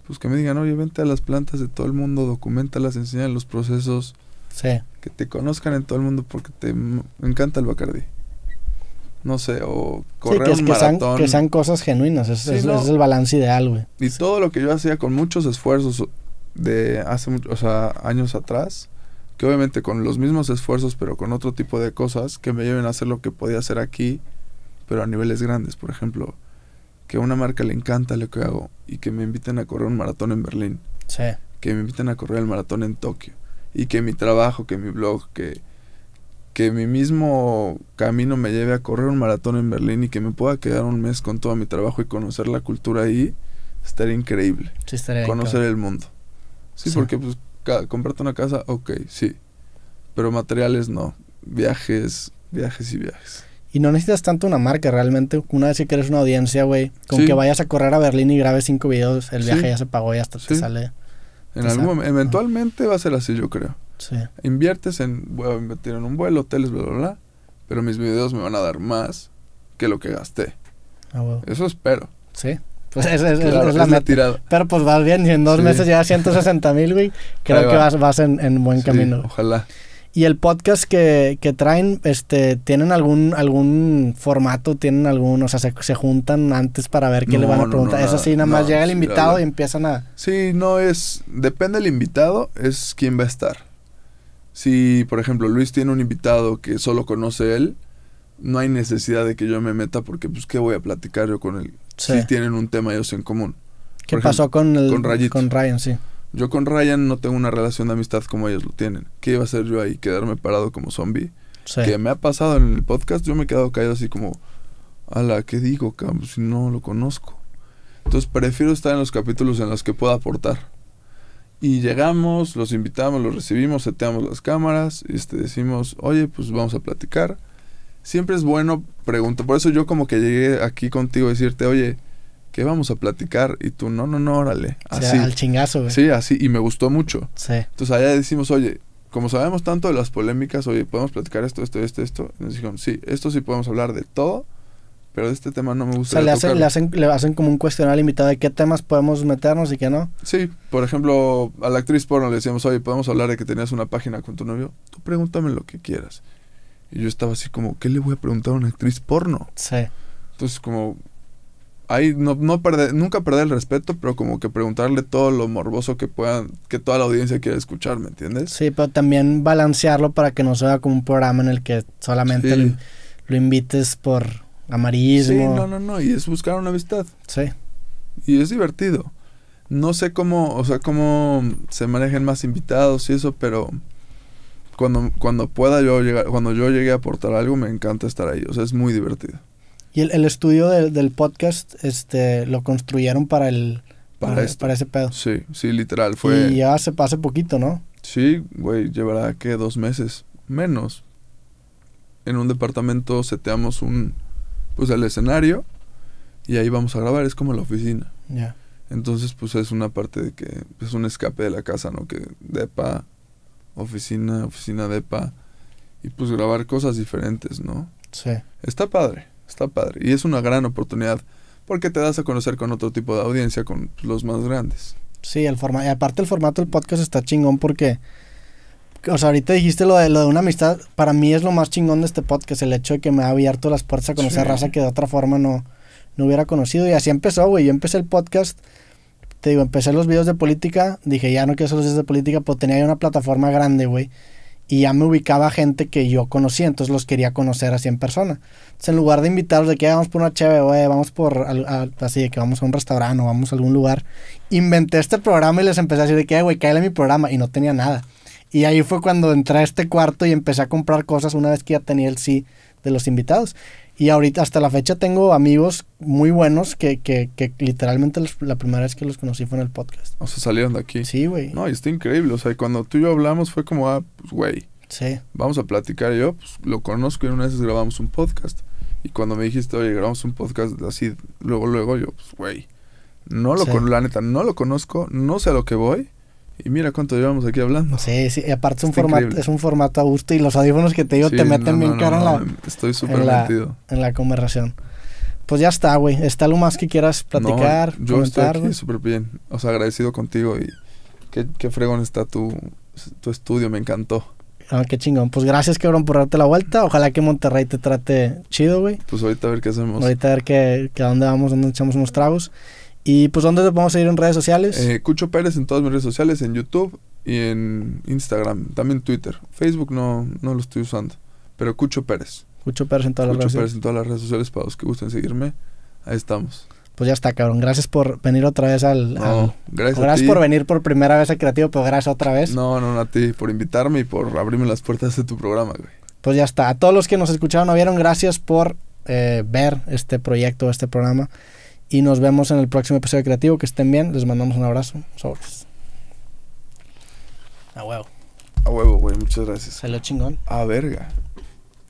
Pues que me digan, oye, vente a las plantas de todo el mundo, documentalas, enseña los procesos. Sí. Que te conozcan en todo el mundo porque te encanta el Bacardi. No sé, o correr que Sean, que cosas genuinas, es, el balance ideal, güey. Y todo lo que yo hacía con muchos esfuerzos de hace, o años atrás, que obviamente con los mismos esfuerzos, pero con otro tipo de cosas, que me lleven a hacer lo que podía hacer aquí, pero a niveles grandes. Por ejemplo, que a una marca le encanta lo que hago y que me inviten a correr un maratón en Berlín. Sí. Que me inviten a correr el maratón en Tokio. Y que mi trabajo, que mi blog, que, que mi mismo camino me lleve a correr un maratón en Berlín y que me pueda quedar un mes con todo mi trabajo y conocer la cultura ahí, estaría increíble. Sí, estaría Conocer el mundo. sí, porque pues comprarte una casa, ok, sí. Pero materiales no. Viajes, viajes y viajes. Y no necesitas tanto una marca realmente. Una vez que eres una audiencia, güey, con que vayas a correr a Berlín y grabes cinco videos, el viaje ya se pagó y hasta se sale. eventualmente va a ser así, yo creo. Sí. Inviertes en, voy a invertir en un vuelo, hoteles, bla, bla, bla. Pero mis videos me van a dar más que lo que gasté. Ah, Eso espero. Sí. Pues es, es, la, Pero pues vas bien, y en dos meses ya 160 mil, güey. Creo que vas, vas en, buen camino. Ojalá. ¿Y el podcast que, traen, este, tienen algún, algún formato? ¿Tienen algún, o sea, se, juntan antes para ver qué le van a preguntar? Eso sí nada más llega el invitado y empiezan a... Sí, no, es, depende del invitado, es quién va a estar. Si, por ejemplo, Luis tiene un invitado que solo conoce él, no hay necesidad de que yo me meta porque pues qué voy a platicar yo con él. Si tienen un tema ellos en común. ¿Qué pasó con, el, con, Ryan? Sí. Yo con Ryan no tengo una relación de amistad como ellos lo tienen. ¿Qué iba a hacer yo ahí? ¿Quedarme parado como zombie? Que me ha pasado en el podcast, yo me he quedado caído así como, a la que digo, pues, Si no lo conozco. Entonces prefiero estar en los capítulos en los que pueda aportar. Y llegamos, los invitamos, los recibimos, seteamos las cámaras, este, decimos, oye, pues vamos a platicar siempre es bueno preguntar. Por eso yo como que llegué aquí contigo a decirte, oye, ¿qué vamos a platicar? Y tú, no, no, no, órale. Así. O sea, al chingazo, Sí, así. Y me gustó mucho. Sí. Entonces allá decimos, oye, como sabemos tanto de las polémicas, oye, podemos platicar esto, esto, esto, esto. Y nos dijeron, sí, esto sí podemos hablar de todo. Pero de este tema no me gusta. O sea, le hacen, le, hacen, como un cuestionario limitado de qué temas podemos meternos y qué no. Sí, por ejemplo, a la actriz porno le decíamos, oye, podemos hablar de que tenías una página con tu novio. Tú pregúntame lo que quieras. Y yo estaba así como, ¿qué le voy a preguntar a una actriz porno? Sí. Entonces como, ahí no, no perder, nunca perder el respeto, pero como que preguntarle todo lo morboso que puedan, que toda la audiencia quiera escuchar, ¿me entiendes? Sí, pero también balancearlo para que no sea como un programa en el que solamente lo, invites por amarillismo. Sí, no, no, no, y es buscar una amistad. Sí. Y es divertido. No sé cómo, o sea, cómo se manejen más invitados y eso, pero cuando, cuando pueda yo llegar, cuando yo llegue a aportar algo, me encanta estar ahí. O sea, es muy divertido. Y el, estudio del podcast, este, lo construyeron para el para, ese pedo. Sí, sí, literal. Fue. Y ya se pase poquito, ¿no? Sí, güey, llevará que dos meses. Menos. En un departamento seteamos un pues el escenario y ahí vamos a grabar, es como la oficina. Ya. Entonces, pues es una parte de que es pues, un escape de la casa, ¿no? Que depa oficina, oficina de pa... y pues grabar cosas diferentes, ¿no? Sí. Está padre, está padre. Y es una gran oportunidad porque te das a conocer con otro tipo de audiencia, con los más grandes. Sí, el formato, y aparte el formato del podcast está chingón porque, o sea, ahorita dijiste lo de, lo de una amistad, para mí es lo más chingón de este podcast, el hecho de que me ha abierto las puertas a conocer raza que de otra forma no, no hubiera conocido. Y así empezó, güey, yo empecé el podcast te digo, empecé los videos de política, dije, ya no quiero hacer los videos de política, pero pues tenía una plataforma grande, güey. Y ya me ubicaba gente que yo conocía, entonces los quería conocer así en persona. Entonces, en lugar de invitarlos de que ah, vamos por una chévere, güey, vamos por, así de que vamos a un restaurante o vamos a algún lugar, inventé este programa y les empecé a decir de que, eh, güey, cállale mi programa. Y no tenía nada. Y ahí fue cuando entré a este cuarto y empecé a comprar cosas una vez que ya tenía el sí de los invitados. Y ahorita, hasta la fecha, tengo amigos muy buenos que, que, que literalmente la primera vez que los conocí fue en el podcast. O sea, salieron de aquí. Sí, güey. No, y está increíble. O sea, cuando tú y yo hablamos fue como, ah, pues, güey. Sí. Vamos a platicar. y Yo, pues, lo conozco y una vez grabamos un podcast. Y cuando me dijiste, oye, grabamos un podcast así, luego, luego, yo, pues, güey. No lo con la neta, no lo conozco, no sé a lo que voy. Y mira cuánto llevamos aquí hablando. Sí, sí, aparte es un, formato, es un formato a gusto y los audífonos que te digo te meten bien cara en la... Em, estoy súper metido. en la conversación. Pues ya está, güey. ¿Está lo más que quieras platicar? yo estoy súper bien. O sea, agradecido contigo y qué, qué fregón está tu, tu estudio, me encantó. Ah, qué chingón. Pues gracias, cabrón, por darte la vuelta. Ojalá que Monterrey te trate chido, güey. Pues ahorita a ver qué hacemos. Ahorita a ver qué a dónde vamos, dónde echamos unos tragos. Y pues, ¿dónde te podemos ir en redes sociales? Eh, Cucho Pérez en todas mis redes sociales, en YouTube y en Instagram, también Twitter. Facebook no, no lo estoy usando, pero Cucho Pérez. Cucho Pérez en todas las redes Pérez en todas las redes sociales para los que gusten seguirme. Ahí estamos. Pues ya está, cabrón. Gracias por venir otra vez al. gracias. por venir por primera vez a Creativo, pero gracias otra vez. No, no, no, a ti, por invitarme y por abrirme las puertas de tu programa, güey. Pues ya está. A todos los que nos escucharon o vieron, gracias por eh, ver este proyecto, este programa. Y nos vemos en el próximo episodio creativo. Que estén bien. Les mandamos un abrazo. Sobres. A huevo. A huevo, güey. Muchas gracias. Salud chingón. A verga.